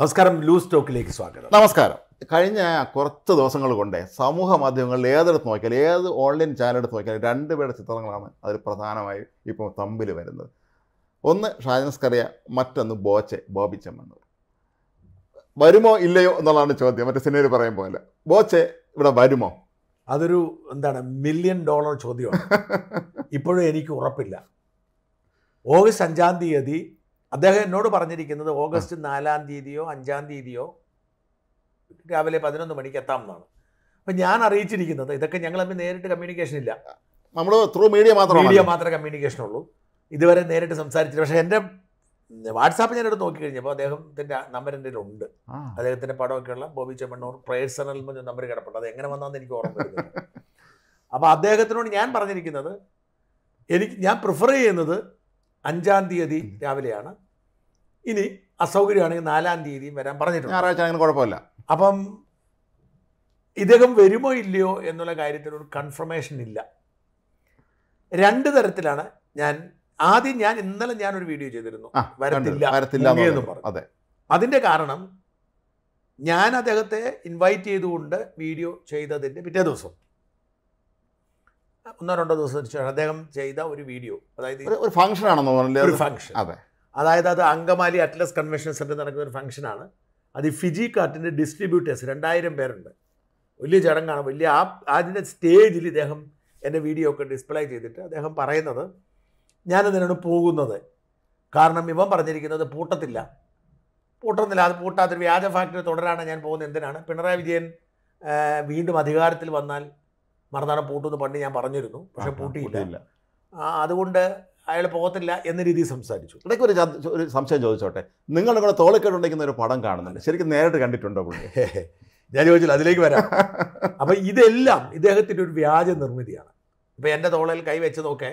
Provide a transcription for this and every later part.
നമസ്കാരം ലൂസ് ടോക്കിലേക്ക് സ്വാഗതം നമസ്കാരം കഴിഞ്ഞ കുറച്ച് ദിവസങ്ങൾ കൊണ്ട് സമൂഹ മാധ്യമങ്ങളിൽ ഏതെടുത്ത് നോക്കിയാൽ ഏത് ഓൺലൈൻ ചാനൽ എടുത്ത് നോക്കിയാൽ രണ്ടുപേരുടെ ചിത്രങ്ങളാണ് അതിൽ പ്രധാനമായി ഇപ്പോൾ തമ്പിൽ വരുന്നത് ഒന്ന് ഷാജൻസ്കറിയ മറ്റൊന്ന് ബോച്ചെ ബോബി ചെമ്മണ്ണൂർ വരുമോ ഇല്ലയോ എന്നുള്ളതാണ് ചോദ്യം മറ്റേ സിനിമയിൽ പറയും പോലെ ബോച്ചെ ഇവിടെ വരുമോ അതൊരു എന്താണ് മില്യൺ ഡോളർ ചോദ്യമാണ് ഇപ്പോഴും എനിക്ക് ഉറപ്പില്ല ഓഗസ്റ്റ് അഞ്ചാം തീയതി അദ്ദേഹം എന്നോട് പറഞ്ഞിരിക്കുന്നത് ഓഗസ്റ്റ് നാലാം തീയതിയോ അഞ്ചാം തീയതിയോ രാവിലെ പതിനൊന്ന് മണിക്ക് എത്താമെന്നാണ് അപ്പം ഞാൻ അറിയിച്ചിരിക്കുന്നത് ഇതൊക്കെ ഞങ്ങൾ തമ്മിൽ നേരിട്ട് കമ്മ്യൂണിക്കേഷൻ ഇല്ല നമ്മൾ ത്രൂ മീഡിയ മാത്രം മീഡിയ മാത്രമേ കമ്മ്യൂണിക്കേഷൻ ഉള്ളൂ ഇതുവരെ നേരിട്ട് സംസാരിച്ചില്ല പക്ഷേ എൻ്റെ വാട്സാപ്പ് ഞാനെടുത്ത് നോക്കിക്കഴിഞ്ഞപ്പോൾ അദ്ദേഹത്തിൻ്റെ നമ്പർ എൻ്റെ ഉണ്ട് അദ്ദേഹത്തിൻ്റെ പടമൊക്കെയുള്ള ബോബി ചെമ്മണ്ണൂർ പേഴ്സണൽ നമ്പർ കിടപ്പുണ്ട് അത് എങ്ങനെ വന്നതെന്ന് എനിക്ക് ഓർമ്മ അപ്പോൾ അദ്ദേഹത്തിനോട് ഞാൻ പറഞ്ഞിരിക്കുന്നത് എനിക്ക് ഞാൻ പ്രിഫർ ചെയ്യുന്നത് അഞ്ചാം തീയതി രാവിലെയാണ് ഇനി അസൗകര്യമാണെങ്കിൽ നാലാം തീയതിയും വരാൻ പറഞ്ഞിട്ടുണ്ട് ഞായറാഴ്ച അങ്ങനെ കുഴപ്പമില്ല അപ്പം ഇദ്ദേഹം വരുമോ ഇല്ലയോ എന്നുള്ള കാര്യത്തിനൊരു കൺഫർമേഷൻ ഇല്ല രണ്ട് തരത്തിലാണ് ഞാൻ ആദ്യം ഞാൻ ഇന്നലെ ഞാൻ ഒരു വീഡിയോ ചെയ്തിരുന്നു വരത്തില്ല എന്ന് പറഞ്ഞു അതെ അതിൻ്റെ കാരണം ഞാൻ അദ്ദേഹത്തെ ഇൻവൈറ്റ് ചെയ്തുകൊണ്ട് വീഡിയോ ചെയ്തതിൻ്റെ പിറ്റേ ദിവസം ഒന്നോ രണ്ടോ ദിവസം അദ്ദേഹം ചെയ്ത ഒരു വീഡിയോ അതായത് ഒരു ഫംഗ്ഷൻ ആണെന്ന് പറഞ്ഞില്ലേ ഒരു ഫംഗ്ഷൻ അതെ അതായത് അത് അങ്കമാലി അറ്റ്ലസ് കൺവെൻഷൻ സെൻറ്ററിൽ നടക്കുന്ന ഒരു ഫംഗ്ഷനാണ് അത് ഫിജി കാർട്ടിൻ്റെ ഡിസ്ട്രിബ്യൂട്ടേഴ്സ് രണ്ടായിരം പേരുണ്ട് വലിയ ചടങ്ങാണ് വലിയ ആ അതിൻ്റെ സ്റ്റേജിൽ ഇദ്ദേഹം എൻ്റെ വീഡിയോ ഒക്കെ ഡിസ്പ്ലേ ചെയ്തിട്ട് അദ്ദേഹം പറയുന്നത് ഞാനതിനാണ് പോകുന്നത് കാരണം ഇവൻ പറഞ്ഞിരിക്കുന്നത് പൂട്ടത്തില്ല പൂട്ടുന്നില്ല അത് പൂട്ടാത്തൊരു വ്യാജ ഫാക്ടറി തുടരാണ് ഞാൻ പോകുന്നത് എന്തിനാണ് പിണറായി വിജയൻ വീണ്ടും അധികാരത്തിൽ വന്നാൽ മറുനാടൻ പൂട്ടുമെന്ന് പണ്ട് ഞാൻ പറഞ്ഞിരുന്നു പക്ഷെ പൂട്ടിയില്ല അതുകൊണ്ട് അയാൾ പോകത്തില്ല എന്ന രീതിയിൽ സംസാരിച്ചു ഇടയ്ക്ക് ഒരു ഒരു സംശയം ചോദിച്ചോട്ടെ നിങ്ങൾ നിങ്ങളുടെ തോളിക്കേട്ടുണ്ടെങ്കിൽ ഒരു പടം കാണുന്നുണ്ട് ശരിക്കും നേരിട്ട് കണ്ടിട്ടുണ്ടോ പുള്ളി ഞാൻ ചോദിച്ചില്ല അതിലേക്ക് വരാം അപ്പം ഇതെല്ലാം ഇദ്ദേഹത്തിൻ്റെ ഒരു വ്യാജ നിർമ്മിതിയാണ് ഇപ്പം എൻ്റെ തോളയിൽ കൈ വെച്ച് നോക്കേ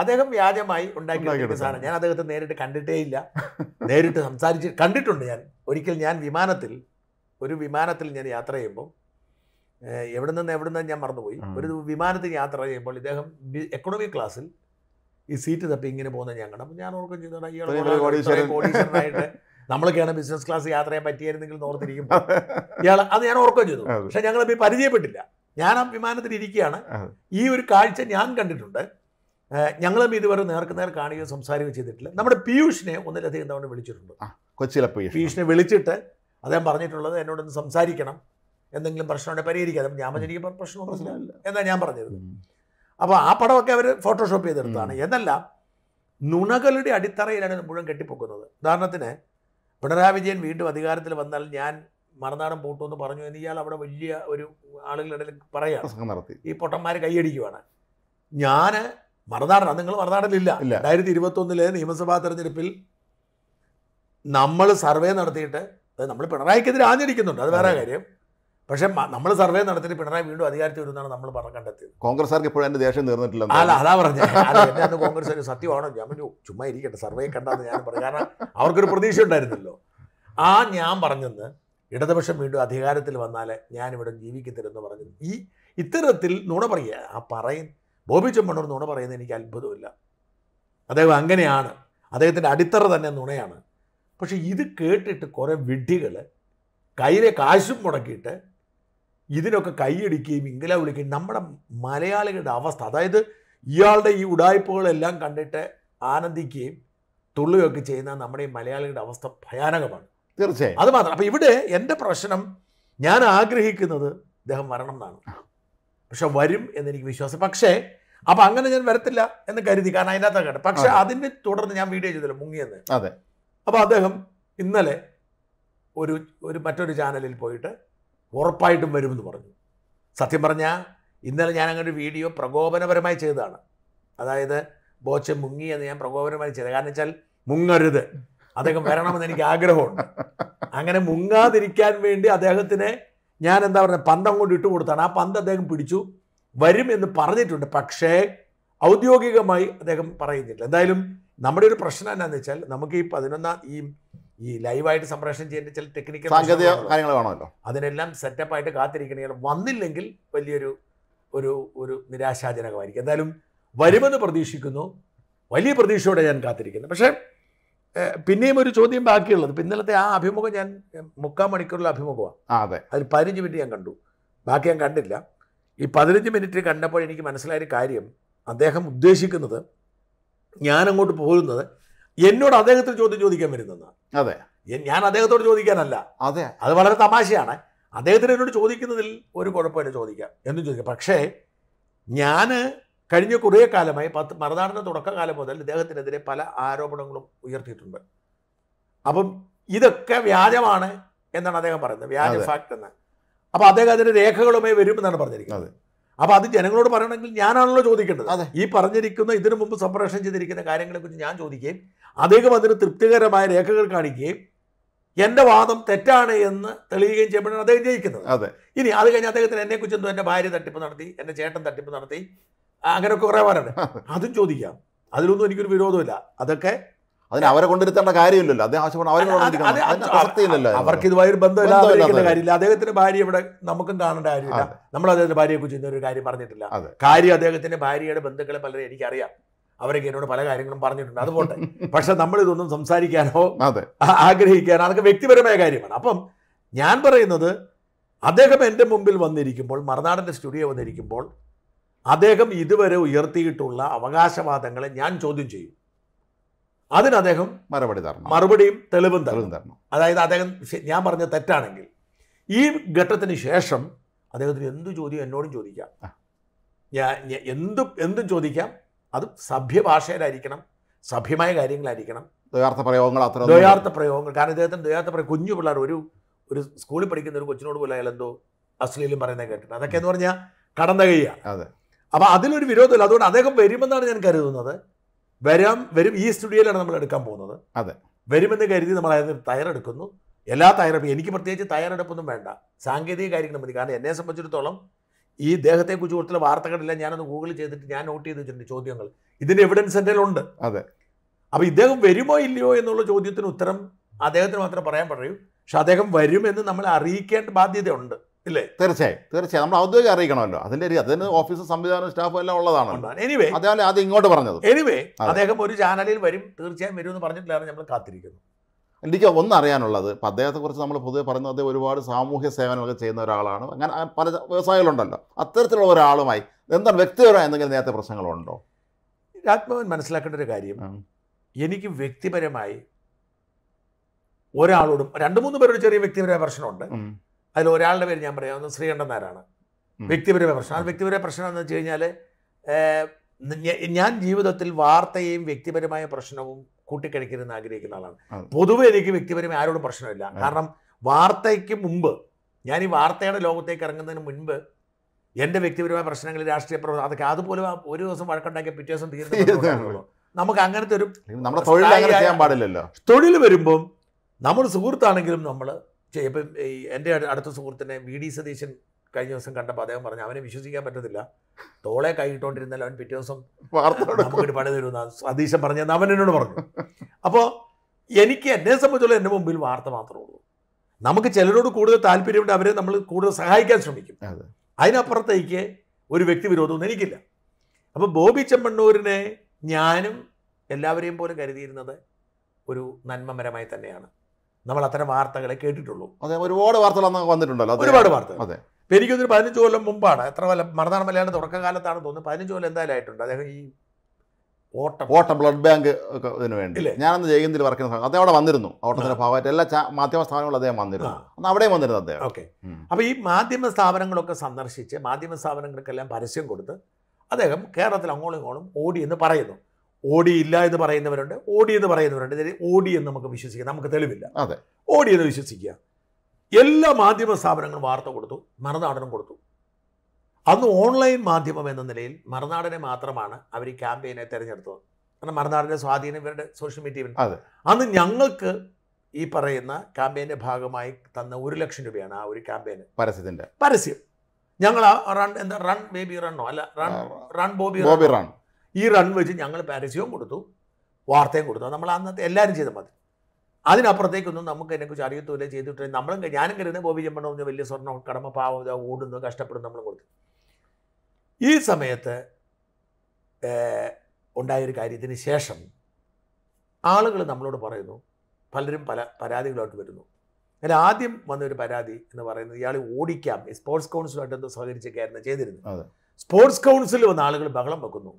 അദ്ദേഹം വ്യാജമായി ഉണ്ടാക്കിയെടുക്കുന്ന സാധനം ഞാൻ അദ്ദേഹത്തെ നേരിട്ട് കണ്ടിട്ടേ ഇല്ല നേരിട്ട് സംസാരിച്ച് കണ്ടിട്ടുണ്ട് ഞാൻ ഒരിക്കൽ ഞാൻ വിമാനത്തിൽ ഒരു വിമാനത്തിൽ ഞാൻ യാത്ര ചെയ്യുമ്പോൾ എവിടെ നിന്ന് എവിടെ നിന്ന് ഞാൻ മറന്നുപോയി ഒരു വിമാനത്തിൽ യാത്ര ചെയ്യുമ്പോൾ ഇദ്ദേഹം എക്കണോമിക് ക്ലാസ്സിൽ ഈ സീറ്റ് തപ്പി ഇങ്ങനെ പോകുന്ന ഞാൻ കണ്ടു ഞാൻ ഓർക്കും ചെയ്തോടാ ഈ നമ്മളൊക്കെയാണ് ബിസിനസ് ക്ലാസ് യാത്ര ചെയ്യാൻ പറ്റിയായിരുന്നെങ്കിൽ ഓർത്തിരിക്കുമ്പോൾ ഇയാൾ അത് ഞാൻ ഓർക്കുകയും ചെയ്തു പക്ഷെ ഞങ്ങൾ ഇപ്പോൾ പരിചയപ്പെട്ടില്ല ഞാൻ ആ വിമാനത്തിൽ ഇരിക്കുകയാണ് ഈ ഒരു കാഴ്ച ഞാൻ കണ്ടിട്ടുണ്ട് ഞങ്ങളും ഇതുവരെ നേർക്ക് നേർ കാണുകയോ സംസാരിക്കുകയോ ചെയ്തിട്ടില്ല നമ്മുടെ പീയൂഷിനെ ഒന്നിലധികം തവണ വിളിച്ചിട്ടുണ്ട് കൊച്ചിയിലെ പീയൂഷിനെ വിളിച്ചിട്ട് അദ്ദേഹം പറഞ്ഞിട്ടുള്ളത് എന്നോടൊന്ന് സംസാരിക്കണം എന്തെങ്കിലും പ്രശ്നമുണ്ടെങ്കിൽ പരിഹരിക്കാം ഞാൻ വിചാരിക്കുമ്പോൾ പ്രശ്നം എന്നാണ് എന്നാ ഞാൻ പറഞ്ഞത് അപ്പോൾ ആ പടമൊക്കെ അവർ ഫോട്ടോഷോപ്പ് ചെയ്തെടുത്താണ് എന്നല്ല നുണകളുടെ അടിത്തറയിലാണ് മുഴുവൻ കെട്ടിപ്പൊക്കുന്നത് ഉദാഹരണത്തിന് പിണറായി വിജയൻ വീണ്ടും അധികാരത്തിൽ വന്നാൽ ഞാൻ മറുനാടൻ എന്ന് പറഞ്ഞു എന്ന് ഇയാൾ അവിടെ വലിയ ഒരു ആളുകളുടെ ഇടയിൽ ഈ പൊട്ടന്മാർ കൈയടിക്കുവാണ് ഞാൻ മറുനാടനാണ് നിങ്ങൾ മറുനാടനിലില്ല രണ്ടായിരത്തി ഒന്നിലെ നിയമസഭാ തെരഞ്ഞെടുപ്പിൽ നമ്മൾ സർവേ നടത്തിയിട്ട് നമ്മൾ പിണറായിക്കെതിരെ ആഞ്ഞടിക്കുന്നുണ്ട് അത് വേറെ കാര്യം പക്ഷെ നമ്മൾ സർവേ നടത്തി പിണറായി വീണ്ടും അധികാരത്തിൽ വരുന്നതാണ് നമ്മൾ പറഞ്ഞു കണ്ടെത്തിയത് കോൺഗ്രസ്സുകാർക്ക് ഇപ്പോഴും എന്റെ ദേഷ്യം നേർന്നിട്ടില്ല അല്ല അതാ പറഞ്ഞത് കോൺഗ്രസ് സത്യമാണോ ഞാൻ പറഞ്ഞു ചുമ്മാ ഇരിക്കട്ടെ സർവേ കണ്ടാന്ന് ഞാൻ പറഞ്ഞു കാരണം അവർക്കൊരു പ്രതീക്ഷ ഉണ്ടായിരുന്നല്ലോ ആ ഞാൻ പറഞ്ഞെന്ന് ഇടതുപക്ഷം വീണ്ടും അധികാരത്തിൽ വന്നാൽ ഞാനിവിടെ ജീവിക്കത്തില്ലെന്ന് പറഞ്ഞു ഈ ഇത്തരത്തിൽ നുണ പറയുക ആ പറയും ബോബി ചെമ്മണ്ണൂർ നുണ പറയുന്നത് എനിക്ക് അത്ഭുതമില്ല അദ്ദേഹം അങ്ങനെയാണ് അദ്ദേഹത്തിൻ്റെ അടിത്തറ തന്നെ നുണയാണ് പക്ഷേ ഇത് കേട്ടിട്ട് കുറേ വിഡ്ഢികൾ കയ്യിലെ കാശും മുടക്കിയിട്ട് ഇതിനൊക്കെ കൈയടിക്കുകയും ഇംഗല വിളിക്കുകയും നമ്മുടെ മലയാളികളുടെ അവസ്ഥ അതായത് ഇയാളുടെ ഈ ഉടായ്പകളെല്ലാം കണ്ടിട്ട് ആനന്ദിക്കുകയും തുള്ളുകയൊക്കെ ചെയ്യുന്ന നമ്മുടെ ഈ മലയാളികളുടെ അവസ്ഥ ഭയാനകമാണ് തീർച്ചയായും അത് മാത്രം അപ്പം ഇവിടെ എൻ്റെ പ്രശ്നം ഞാൻ ആഗ്രഹിക്കുന്നത് ഇദ്ദേഹം വരണം എന്നാണ് പക്ഷെ വരും എന്നെനിക്ക് വിശ്വാസം പക്ഷേ അപ്പം അങ്ങനെ ഞാൻ വരത്തില്ല എന്ന് കരുതി കാരണം അതിനകത്ത് കേട്ടോ പക്ഷെ അതിൻ്റെ തുടർന്ന് ഞാൻ വീഡിയോ ചെയ്തില്ല മുങ്ങിയെന്ന് അതെ അപ്പോൾ അദ്ദേഹം ഇന്നലെ ഒരു ഒരു മറ്റൊരു ചാനലിൽ പോയിട്ട് ഉറപ്പായിട്ടും വരുമെന്ന് പറഞ്ഞു സത്യം പറഞ്ഞാൽ ഇന്നലെ ഞാൻ അങ്ങനെ ഒരു വീഡിയോ പ്രകോപനപരമായി ചെയ്തതാണ് അതായത് ബോച്ച മുങ്ങി എന്ന് ഞാൻ പ്രകോപനമായി ചെയ്തത് കാരണം വെച്ചാൽ മുങ്ങരുത് അദ്ദേഹം വരണമെന്ന് എനിക്ക് ആഗ്രഹമുണ്ട് അങ്ങനെ മുങ്ങാതിരിക്കാൻ വേണ്ടി അദ്ദേഹത്തിന് ഞാൻ എന്താ പറയുക പന്തം കൊണ്ട് ഇട്ട് കൊടുത്താണ് ആ പന്ത് അദ്ദേഹം പിടിച്ചു വരും എന്ന് പറഞ്ഞിട്ടുണ്ട് പക്ഷേ ഔദ്യോഗികമായി അദ്ദേഹം പറയുന്നില്ല എന്തായാലും നമ്മുടെ ഒരു പ്രശ്നം എന്താണെന്ന് വെച്ചാൽ നമുക്ക് ഈ പതിനൊന്നാം ഈ ഈ ലൈവായിട്ട് സംപ്രേഷണം ചെയ്യുന്ന ചില ടെക്നിക്കൽ കാര്യങ്ങൾ വേണമല്ലോ അതിനെല്ലാം സെറ്റപ്പായിട്ട് കാത്തിരിക്കണേ വന്നില്ലെങ്കിൽ വലിയൊരു ഒരു ഒരു നിരാശാജനകമായിരിക്കും എന്തായാലും വരുമെന്ന് പ്രതീക്ഷിക്കുന്നു വലിയ പ്രതീക്ഷയോടെ ഞാൻ കാത്തിരിക്കുന്നു പക്ഷേ പിന്നെയും ഒരു ചോദ്യം ബാക്കിയുള്ളത് ഇന്നലത്തെ ആ അഭിമുഖം ഞാൻ മുക്കാൽ മണിക്കൂറിലെ അഭിമുഖമാണ് അതെ അതിൽ പതിനഞ്ച് മിനിറ്റ് ഞാൻ കണ്ടു ബാക്കി ഞാൻ കണ്ടില്ല ഈ പതിനഞ്ച് മിനിറ്റ് കണ്ടപ്പോൾ എനിക്ക് മനസ്സിലായൊരു കാര്യം അദ്ദേഹം ഉദ്ദേശിക്കുന്നത് ഞാൻ അങ്ങോട്ട് പോകുന്നത് എന്നോട് അദ്ദേഹത്തിന് ചോദ്യം ചോദിക്കാൻ വരുന്നതാണ് അതെ ഞാൻ അദ്ദേഹത്തോട് ചോദിക്കാനല്ല അതെ അത് വളരെ തമാശയാണ് അദ്ദേഹത്തിന് എന്നോട് ചോദിക്കുന്നതിൽ ഒരു കുഴപ്പമില്ല ചോദിക്കാം എന്നും ചോദിക്കാം പക്ഷേ ഞാൻ കഴിഞ്ഞ കുറേ കാലമായി പത്ത് മറുനാടിൻ്റെ തുടക്കകാലം മുതൽ ഇദ്ദേഹത്തിനെതിരെ പല ആരോപണങ്ങളും ഉയർത്തിയിട്ടുണ്ട് അപ്പം ഇതൊക്കെ വ്യാജമാണ് എന്നാണ് അദ്ദേഹം പറയുന്നത് വ്യാജ ഫാക്ട് എന്ന് അപ്പോൾ അദ്ദേഹം അതിൻ്റെ രേഖകളുമായി വരുമെന്നാണ് എന്നാണ് പറഞ്ഞിരിക്കുന്നത് അപ്പോൾ അത് ജനങ്ങളോട് പറയണമെങ്കിൽ ഞാനാണല്ലോ ചോദിക്കേണ്ടത് ഈ പറഞ്ഞിരിക്കുന്ന ഇതിനു മുമ്പ് സംപ്രേഷണം ചെയ്തിരിക്കുന്ന കാര്യങ്ങളെക്കുറിച്ച് ഞാൻ ചോദിക്കുകയും അദ്ദേഹം അതിന് തൃപ്തികരമായ രേഖകൾ കാണിക്കുകയും എൻ്റെ വാദം തെറ്റാണ് എന്ന് തെളിയുകയും ചെയ്യുമ്പോഴാണ് അദ്ദേഹം ജയിക്കുന്നത് അതെ ഇനി അത് കഴിഞ്ഞ് അദ്ദേഹത്തിന് എന്നെക്കുറിച്ച് എന്തോ എൻ്റെ ഭാര്യ തട്ടിപ്പ് നടത്തി എൻ്റെ ചേട്ടൻ തട്ടിപ്പ് നടത്തി അങ്ങനെയൊക്കെ കുറേ പറയുന്നത് അതും ചോദിക്കാം അതിലൊന്നും എനിക്കൊരു വിരോധമില്ല അതൊക്കെ അതിന് അവരെ കൊണ്ടിരുത്തേണ്ട കാര്യമില്ലല്ലോ അദ്ദേഹം ആവശ്യപ്പെട്ട് അവരെ അവർക്ക് ഇതുമായി ബന്ധമില്ലാത്ത കാര്യമില്ല അദ്ദേഹത്തിന്റെ ഭാര്യ ഇവിടെ നമുക്കും കാണേണ്ട കാര്യമില്ല നമ്മൾ അദ്ദേഹത്തിന്റെ ഭാര്യയെ കുറിച്ച് ഇന്നൊരു കാര്യം പറഞ്ഞിട്ടില്ല കാര്യം അദ്ദേഹത്തിന്റെ ഭാര്യയുടെ ബന്ധുക്കളെ പലരും എനിക്കറിയാം അവരൊക്കെ എന്നോട് പല കാര്യങ്ങളും പറഞ്ഞിട്ടുണ്ട് അതുപോട്ടെ പക്ഷെ നമ്മൾ ഇതൊന്നും സംസാരിക്കാനോ ആഗ്രഹിക്കാനോ അതൊക്കെ വ്യക്തിപരമായ കാര്യമാണ് അപ്പം ഞാൻ പറയുന്നത് അദ്ദേഹം എൻ്റെ മുമ്പിൽ വന്നിരിക്കുമ്പോൾ മറുനാടൻ്റെ സ്റ്റുഡിയോ വന്നിരിക്കുമ്പോൾ അദ്ദേഹം ഇതുവരെ ഉയർത്തിയിട്ടുള്ള അവകാശവാദങ്ങളെ ഞാൻ ചോദ്യം ചെയ്യും അതിന് അദ്ദേഹം മറുപടി തരണം മറുപടിയും തെളിവും തെളിവും തരണം അതായത് അദ്ദേഹം ഞാൻ പറഞ്ഞ തെറ്റാണെങ്കിൽ ഈ ഘട്ടത്തിന് ശേഷം അദ്ദേഹത്തിന് എന്ത് ചോദ്യം എന്നോടും ചോദിക്കാം ഞാൻ എന്തും എന്തും ചോദിക്കാം അത് സഭ്യഭാഷയിലായിരിക്കണം സഭ്യമായ കാര്യങ്ങളായിരിക്കണം ദ്വയാർത്ഥ പ്രയോഗങ്ങൾ അത്ര ദ്വയാർത്ഥ പ്രയോഗങ്ങൾ കാരണം ഇദ്ദേഹത്തിന് ദ്വയാർത്ഥ പ്രയോഗം കുഞ്ഞു പിള്ളേർ ഒരു ഒരു സ്കൂളിൽ പഠിക്കുന്ന ഒരു കൊച്ചിനോട് പോലും അയാൾ എന്തോ അശ്ലീലം പറയുന്നത് കേട്ടിട്ട് അതൊക്കെ എന്ന് പറഞ്ഞാൽ കടന്ന അതെ അപ്പോൾ അതിലൊരു വിരോധമില്ല അതുകൊണ്ട് അദ്ദേഹം വരുമെന്നാണ് ഞാൻ കരുതുന്നത് വരാം വരും ഈ സ്റ്റുഡിയോയിലാണ് നമ്മൾ എടുക്കാൻ പോകുന്നത് അതെ വരുമെന്ന് കരുതി നമ്മൾ അതിന് തയ്യാറെടുക്കുന്നു എല്ലാ തയ്യാറും എനിക്ക് പ്രത്യേകിച്ച് തയ്യാറെടുപ്പൊന്നും വേണ്ട സാങ്കേതിക കാര്യങ്ങൾ മതി കാരണം എന്നെ സംബന്ധിച്ചിടത്തോളം ഈ ദേഹത്തെ കുറിച്ച് കൊടുത്തുള്ള വാർത്തകളെല്ലാം ഞാനൊന്ന് ഗൂഗിൾ ചെയ്തിട്ട് ഞാൻ നോട്ട് ചെയ്ത് വെച്ചിട്ടുണ്ട് ചോദ്യങ്ങൾ ഇതിന്റെ എവിഡൻസ് എൻ്റെ ഉണ്ട് അതെ അപ്പോൾ ഇദ്ദേഹം വരുമോ ഇല്ലയോ എന്നുള്ള ചോദ്യത്തിന് ഉത്തരം അദ്ദേഹത്തിന് മാത്രം പറയാൻ പറയൂ പക്ഷെ അദ്ദേഹം വരുമെന്ന് നമ്മൾ അറിയിക്കേണ്ട ബാധ്യതയുണ്ട് ഇല്ലേ തീർച്ചയായും തീർച്ചയായും നമ്മൾ ഔദ്യോഗിക അറിയിക്കണമല്ലോ അതിൻ്റെ ഒരു അതിന് ഓഫീസും സംവിധാനവും സ്റ്റാഫും എല്ലാം ഉള്ളതാണ് എനിവേ അതേപോലെ അത് ഇങ്ങോട്ട് പറഞ്ഞത് എനിവേ അദ്ദേഹം ഒരു ചാനലിൽ വരും തീർച്ചയായും വരും എന്ന് പറഞ്ഞിട്ടില്ലായിരുന്നു നമ്മൾ കാത്തിരിക്കുന്നു എനിക്ക് ഒന്നറിയാനുള്ളത് അറിയാനുള്ളത് ഇപ്പം അദ്ദേഹത്തെക്കുറിച്ച് നമ്മൾ പൊതുവെ പറയുന്നത് അദ്ദേഹം ഒരുപാട് സാമൂഹ്യ സേവനമൊക്കെ ചെയ്യുന്ന ഒരാളാണ് അങ്ങനെ പല വ്യവസായികളുണ്ടല്ലോ അത്തരത്തിലുള്ള ഒരാളുമായി എന്താണ് വ്യക്തിപരമായ എന്തെങ്കിലും നേരത്തെ പ്രശ്നങ്ങളുണ്ടോ രാജ്ഭവൻ മനസ്സിലാക്കേണ്ട ഒരു കാര്യം എനിക്ക് വ്യക്തിപരമായി ഒരാളോടും രണ്ട് മൂന്ന് പേരോട് ചെറിയ വ്യക്തിപരമായ പ്രശ്നമുണ്ട് അതിൽ ഒരാളുടെ പേര് ഞാൻ പറയാം ഒന്ന് ശ്രീകണ്ഠൻ നാരാണ് വ്യക്തിപരമായ പ്രശ്നം അത് വ്യക്തിപരമായ പ്രശ്നം എന്ന് വെച്ച് കഴിഞ്ഞാൽ ഞാൻ ജീവിതത്തിൽ വാർത്തയും വ്യക്തിപരമായ പ്രശ്നവും കൂട്ടിക്കഴിക്കരുതെന്ന് ആഗ്രഹിക്കുന്ന ആളാണ് പൊതുവെ എനിക്ക് വ്യക്തിപരമായ ആരോടും പ്രശ്നമില്ല കാരണം വാർത്തയ്ക്ക് മുമ്പ് ഞാൻ ഈ വാർത്തയുടെ ലോകത്തേക്ക് ഇറങ്ങുന്നതിന് മുൻപ് എൻ്റെ വ്യക്തിപരമായ പ്രശ്നങ്ങൾ രാഷ്ട്രീയ പ്രവർത്തനം അതൊക്കെ അതുപോലെ ഒരു ദിവസം വഴക്കുണ്ടാക്കിയ പിറ്റേ ദിവസം തീർന്നു നമുക്ക് അങ്ങനത്തെ ഒരു തൊഴിൽ വരുമ്പം നമ്മൾ സുഹൃത്താണെങ്കിലും നമ്മൾ ഇപ്പം ഈ എൻ്റെ അടുത്ത സുഹൃത്തിനെ വി ഡി സതീശൻ കഴിഞ്ഞ ദിവസം കണ്ടപ്പോൾ അദ്ദേഹം പറഞ്ഞു അവനെ വിശ്വസിക്കാൻ പറ്റത്തില്ല തോളെ കൈയിട്ടുകൊണ്ടിരുന്നാൽ അവൻ പിറ്റേ ദിവസം നമുക്ക് പണി തരുമെന്ന് സതീശൻ പറഞ്ഞെന്ന് അവൻ എന്നോട് പറഞ്ഞു അപ്പോൾ എനിക്ക് എന്നെ സംബന്ധിച്ചുള്ള എൻ്റെ മുമ്പിൽ വാർത്ത മാത്രമേ ഉള്ളൂ നമുക്ക് ചിലരോട് കൂടുതൽ താല്പര്യമുണ്ട് അവരെ നമ്മൾ കൂടുതൽ സഹായിക്കാൻ ശ്രമിക്കും അതിനപ്പുറത്തേക്ക് ഒരു വ്യക്തി വിരോധമൊന്നും എനിക്കില്ല അപ്പോൾ ബോബി ചെമ്മണ്ണൂരിനെ ഞാനും എല്ലാവരെയും പോലെ കരുതിയിരുന്നത് ഒരു നന്മമരമായി തന്നെയാണ് നമ്മൾ അത്തരം വാർത്തകളെ കേട്ടിട്ടുള്ളൂ അതെ ഒരുപാട് വാർത്തകൾ വന്നിട്ടുണ്ടല്ലോ ഒരുപാട് വാർത്തകൾ അതെ ഇപ്പം എനിക്കൊന്നൊരു പതിനഞ്ച് കൊല്ലം മുമ്പാണ് എത്ര കൊല്ലം മറന്നാണ് മലയാളം തുടക്കകാലത്താണ് തോന്നുന്നത് പതിനഞ്ച് കൊല്ലം എന്തായാലും ആയിട്ടുണ്ട് അദ്ദേഹം ഈ ഓട്ടം ഓട്ടം ബ്ലഡ് ബാങ്ക് ഇതിന് വേണ്ടി ഞാനന്ന് ജയന്തിൽ വർക്കുന്ന സമയം അദ്ദേഹം അവിടെ വന്നിരുന്നു ഓട്ടത്തിൻ്റെ ഭാഗമായിട്ട് എല്ലാ മാധ്യമ സ്ഥാപനങ്ങളും അദ്ദേഹം വന്നിരുന്നു അന്ന് അവിടെയും വന്നിരുന്നു അദ്ദേഹം ഓക്കെ അപ്പോൾ ഈ മാധ്യമ സ്ഥാപനങ്ങളൊക്കെ സന്ദർശിച്ച് മാധ്യമ സ്ഥാപനങ്ങൾക്കെല്ലാം പരസ്യം കൊടുത്ത് അദ്ദേഹം കേരളത്തിൽ അങ്ങോളം ഇങ്ങോളം ഓടിയെന്ന് എന്ന് പറയുന്നു ഓടി ഇല്ല എന്ന് പറയുന്നവരുണ്ട് ഓടി എന്ന് പറയുന്നവരുണ്ട് ഇതിൽ ഓടി എന്ന് നമുക്ക് വിശ്വസിക്കാം നമുക്ക് തെളിവില്ല അതെ ഓടി എന്ന് വിശ്വസിക്കുക എല്ലാ മാധ്യമ സ്ഥാപനങ്ങളും വാർത്ത കൊടുത്തു മറുനാടനും കൊടുത്തു അന്ന് ഓൺലൈൻ മാധ്യമം എന്ന നിലയിൽ മറുനാടനെ മാത്രമാണ് അവർ ഈ ക്യാമ്പയിനെ തിരഞ്ഞെടുത്തത് കാരണം മറുനാടിൻ്റെ സ്വാധീനം ഇവരുടെ സോഷ്യൽ മീഡിയയിൽ അന്ന് ഞങ്ങൾക്ക് ഈ പറയുന്ന ക്യാമ്പയിൻ്റെ ഭാഗമായി തന്ന ഒരു ലക്ഷം രൂപയാണ് ആ ഒരു ക്യാമ്പയിന് പരസ്യത്തിൻ്റെ പരസ്യം ഞങ്ങൾ ആ റൺ എന്താ റൺ ബേബി റണ്ണോ അല്ല run run Bobby Bobby run ഈ റൺ വെച്ച് ഞങ്ങൾ പരസ്യവും കൊടുത്തു വാർത്തയും കൊടുത്തു നമ്മൾ അന്നത്തെ എല്ലാവരും ചെയ്ത മതി അതിനപ്പുറത്തേക്കൊന്നും നമുക്ക് എന്നെക്കുറിച്ച് അറിയത്തുമില്ല ചെയ്തിട്ട് നമ്മളും ഞാനും കരുതുന്നത് ബോബി ചെമ്പണ്ണ വലിയ സ്വർണ്ണം കടമ പാവം ഓടുന്നു കഷ്ടപ്പെടുന്നു നമ്മൾ കൊടുത്തു ഈ സമയത്ത് ഉണ്ടായൊരു കാര്യത്തിന് ശേഷം ആളുകൾ നമ്മളോട് പറയുന്നു പലരും പല പരാതികളായിട്ട് വരുന്നു അതിൽ ആദ്യം വന്നൊരു പരാതി എന്ന് പറയുന്നത് ഇയാൾ ഓടിക്കാം സ്പോർട്സ് കൗൺസിലുമായിട്ട് എന്തോ സഹകരിച്ചൊക്കെയായിരുന്നു ചെയ്തിരുന്നു സ്പോർട്സ് കൗൺസിൽ വന്ന ആളുകൾ ബഹളം വെക്കുന്നു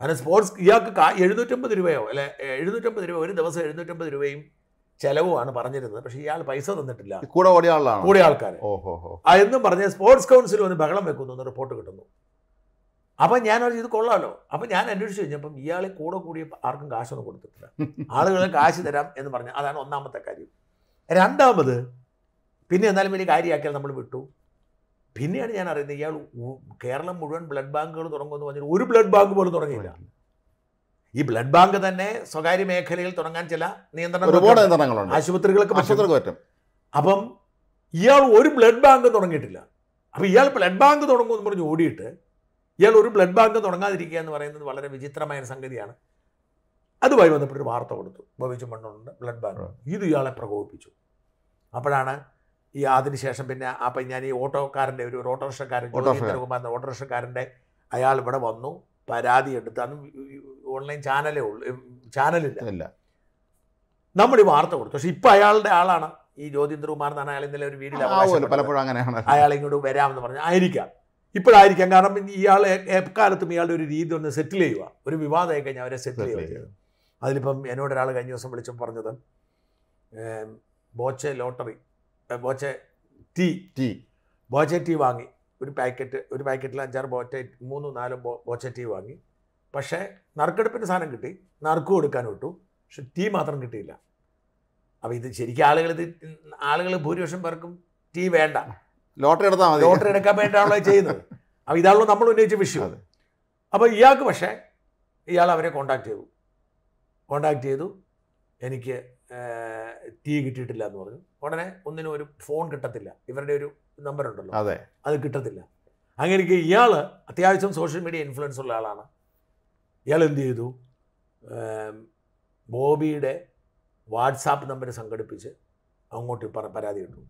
അങ്ങനെ സ്പോർട്സ് ഇയാൾക്ക് എഴുന്നൂറ്റമ്പത് രൂപയോ അല്ലെ എഴുന്നൂറ്റമ്പത് രൂപ ഒരു ദിവസം എഴുന്നൂറ്റമ്പത് രൂപയും ചെലവുമാണ് പറഞ്ഞിരുന്നത് പക്ഷേ ഇയാൾ പൈസ തന്നിട്ടില്ല കൂടെ ഓടിയ ആളാണ് കൂടെ ആൾക്കാർ ആ എന്നും പറഞ്ഞ സ്പോർട്സ് കൗൺസിൽ ഒന്ന് ബഹളം വെക്കുന്നു എന്ന് റിപ്പോർട്ട് കിട്ടുന്നു അപ്പം ഞാൻ പറഞ്ഞു ഇത് കൊള്ളാമല്ലോ അപ്പം ഞാൻ അന്വേഷിച്ച് കഴിഞ്ഞപ്പം ഇയാളെ കൂടെ കൂടി ആർക്കും കാശൊന്നും കൊടുത്തിട്ടില്ല ആളുകളെ കാശ് തരാം എന്ന് പറഞ്ഞു അതാണ് ഒന്നാമത്തെ കാര്യം രണ്ടാമത് പിന്നെ എന്നാലും വലിയ കാര്യമാക്കിയാൽ നമ്മൾ വിട്ടു പിന്നെയാണ് ഞാൻ അറിയുന്നത് ഇയാൾ കേരളം മുഴുവൻ ബ്ലഡ് ബാങ്കുകൾ തുടങ്ങുമെന്ന് പറഞ്ഞിട്ട് ഒരു ബ്ലഡ് ബാങ്ക് പോലും തുടങ്ങിയില്ല ഈ ബ്ലഡ് ബാങ്ക് തന്നെ സ്വകാര്യ മേഖലയിൽ തുടങ്ങാൻ ചില നിയന്ത്രണങ്ങൾ ആശുപത്രികൾക്ക് പറ്റും അപ്പം ഇയാൾ ഒരു ബ്ലഡ് ബാങ്ക് തുടങ്ങിയിട്ടില്ല അപ്പോൾ ഇയാൾ ബ്ലഡ് ബാങ്ക് തുടങ്ങുമെന്ന് പറഞ്ഞ് ഓടിയിട്ട് ഇയാൾ ഒരു ബ്ലഡ് ബാങ്ക് തുടങ്ങാതിരിക്കുക എന്ന് പറയുന്നത് വളരെ വിചിത്രമായ ഒരു സംഗതിയാണ് അതുമായി ബന്ധപ്പെട്ടൊരു വാർത്ത കൊടുത്തു ബോബി മണ്ണുണ്ട് ബ്ലഡ് ബാങ്ക് ഇത് ഇയാളെ പ്രകോപിപ്പിച്ചു അപ്പോഴാണ് ഈ അതിനുശേഷം പിന്നെ അപ്പം ഞാൻ ഈ ഓട്ടോക്കാരൻ്റെ ഒരു ഓട്ടോറിക്ഷക്കാരൻ ഓട്ടോറിക്ഷകുമാരൻ ഓട്ടോറിക്ഷക്കാരൻ്റെ അയാൾ ഇവിടെ വന്നു പരാതി എടുത്ത് അന്ന് ഓൺലൈൻ ചാനലേ ഉള്ളൂ ചാനലില്ല നമ്മൾ ഈ വാർത്ത കൊടുത്തു പക്ഷെ ഇപ്പം അയാളുടെ ആളാണ് ഈ ജ്യോതിന്ദ്രകുമാർ എന്നാണ് അയാൾ ഇന്നലെ ഒരു വീട്ടിൽ പലപ്പോഴും അങ്ങനെയാണ് അയാൾ ഇങ്ങോട്ട് വരാമെന്ന് പറഞ്ഞു ആയിരിക്കാം ഇപ്പോഴായിരിക്കാം കാരണം ഇയാൾ എക്കാലത്തും ഇയാളുടെ ഒരു രീതി ഒന്ന് സെറ്റിൽ ചെയ്യുക ഒരു വിവാദമായി കഴിഞ്ഞാൽ അവരെ സെറ്റിൽ ചെയ്യുക അതിലിപ്പം എന്നോട് ഒരാൾ കഴിഞ്ഞ ദിവസം വിളിച്ചപ്പോൾ പറഞ്ഞത് Boche lottery Boche tea tea Boche tea വാങ്ങി ഒരു പാക്കറ്റ് ഒരു പാക്കറ്റിൽ അഞ്ചാറ് ബോച്ച മൂന്നും നാലും ബോ ബോച്ച ടീ വാങ്ങി പക്ഷേ നറുക്കെടുപ്പിൻ്റെ സാധനം കിട്ടി നറുക്ക് കൊടുക്കാൻ വിട്ടു പക്ഷെ ടീ മാത്രം കിട്ടിയില്ല അപ്പോൾ ഇത് ശരിക്കും ആളുകൾ ഇത് ആളുകൾ ഭൂരിപക്ഷം പേർക്കും ടീ വേണ്ട ലോട്ടറി എടുത്താൽ മതി ലോട്ടറി എടുക്കാൻ വേണ്ടിയാണല്ലോ ചെയ്യുന്നത് അപ്പോൾ ഇതാണല്ലോ നമ്മൾ ഉന്നയിച്ച വിഷയം അപ്പോൾ ഇയാൾക്ക് പക്ഷേ ഇയാൾ അവരെ കോണ്ടാക്ട് ചെയ്തു കോണ്ടാക്ട് ചെയ്തു എനിക്ക് ടീ കിട്ടിയിട്ടില്ല എന്ന് പറഞ്ഞു ഉടനെ ഒന്നിനും ഒരു ഫോൺ കിട്ടത്തില്ല ഇവരുടെ ഒരു നമ്പർ ഉണ്ടല്ലോ അതെ അത് കിട്ടത്തില്ല അങ്ങനെയൊക്കെ ഇയാൾ അത്യാവശ്യം സോഷ്യൽ മീഡിയ ഇൻഫ്ലുവൻസ് ഉള്ള ആളാണ് ഇയാൾ എന്ത് ചെയ്തു ബോബിയുടെ വാട്സാപ്പ് നമ്പർ സംഘടിപ്പിച്ച് അങ്ങോട്ട് പരാതി ഇട്ടു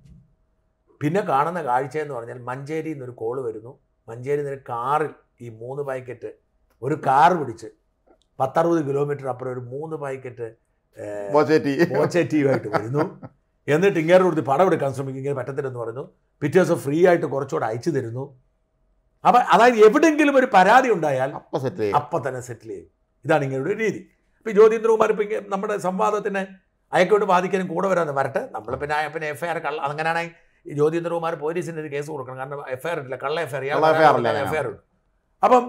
പിന്നെ കാണുന്ന കാഴ്ച എന്ന് പറഞ്ഞാൽ മഞ്ചേരിയിൽ നിന്നൊരു കോള് വരുന്നു മഞ്ചേരിയിൽ നിന്നൊരു കാറിൽ ഈ മൂന്ന് പാക്കറ്റ് ഒരു കാർ പിടിച്ച് പത്തറുപത് കിലോമീറ്റർ അപ്പുറം ഒരു മൂന്ന് പാക്കറ്റ് ആയിട്ട് വരുന്നു എന്നിട്ട് ഇങ്ങനെ കൊടുത്ത് പടം എടുക്കാൻ ശ്രമിക്കും ഇങ്ങനെ പറ്റത്തില്ലെന്ന് പറഞ്ഞു പിറ്റേസ് ഫ്രീ ആയിട്ട് കുറച്ചുകൂടെ അയച്ചു തരുന്നു അപ്പം അതായത് എവിടെയെങ്കിലും ഒരു പരാതി ഉണ്ടായാൽ അപ്പം സെറ്റിൽ ചെയ്യും അപ്പം തന്നെ സെറ്റിൽ ചെയ്യും ഇതാണ് ഇങ്ങനെയുള്ള ഒരു രീതി ഇപ്പം ജ്യോതീന്ദ്രകുമാർ ഇപ്പം നമ്മുടെ സംവാദത്തിന് അയക്കോട്ട് ബാധിക്കാനും കൂടെ വരാമെന്ന് വരട്ടെ നമ്മൾ പിന്നെ പിന്നെ എഫ്ഐആർ ആർ കള്ള അങ്ങനെയാണെങ്കിൽ ജ്യോതീന്ദ്രകുമാർ പോലീസിൻ്റെ ഒരു കേസ് കൊടുക്കണം കാരണം എഫ് ഐ ആർ ഇല്ല കള്ള F I R F I R ഉണ്ട് അപ്പം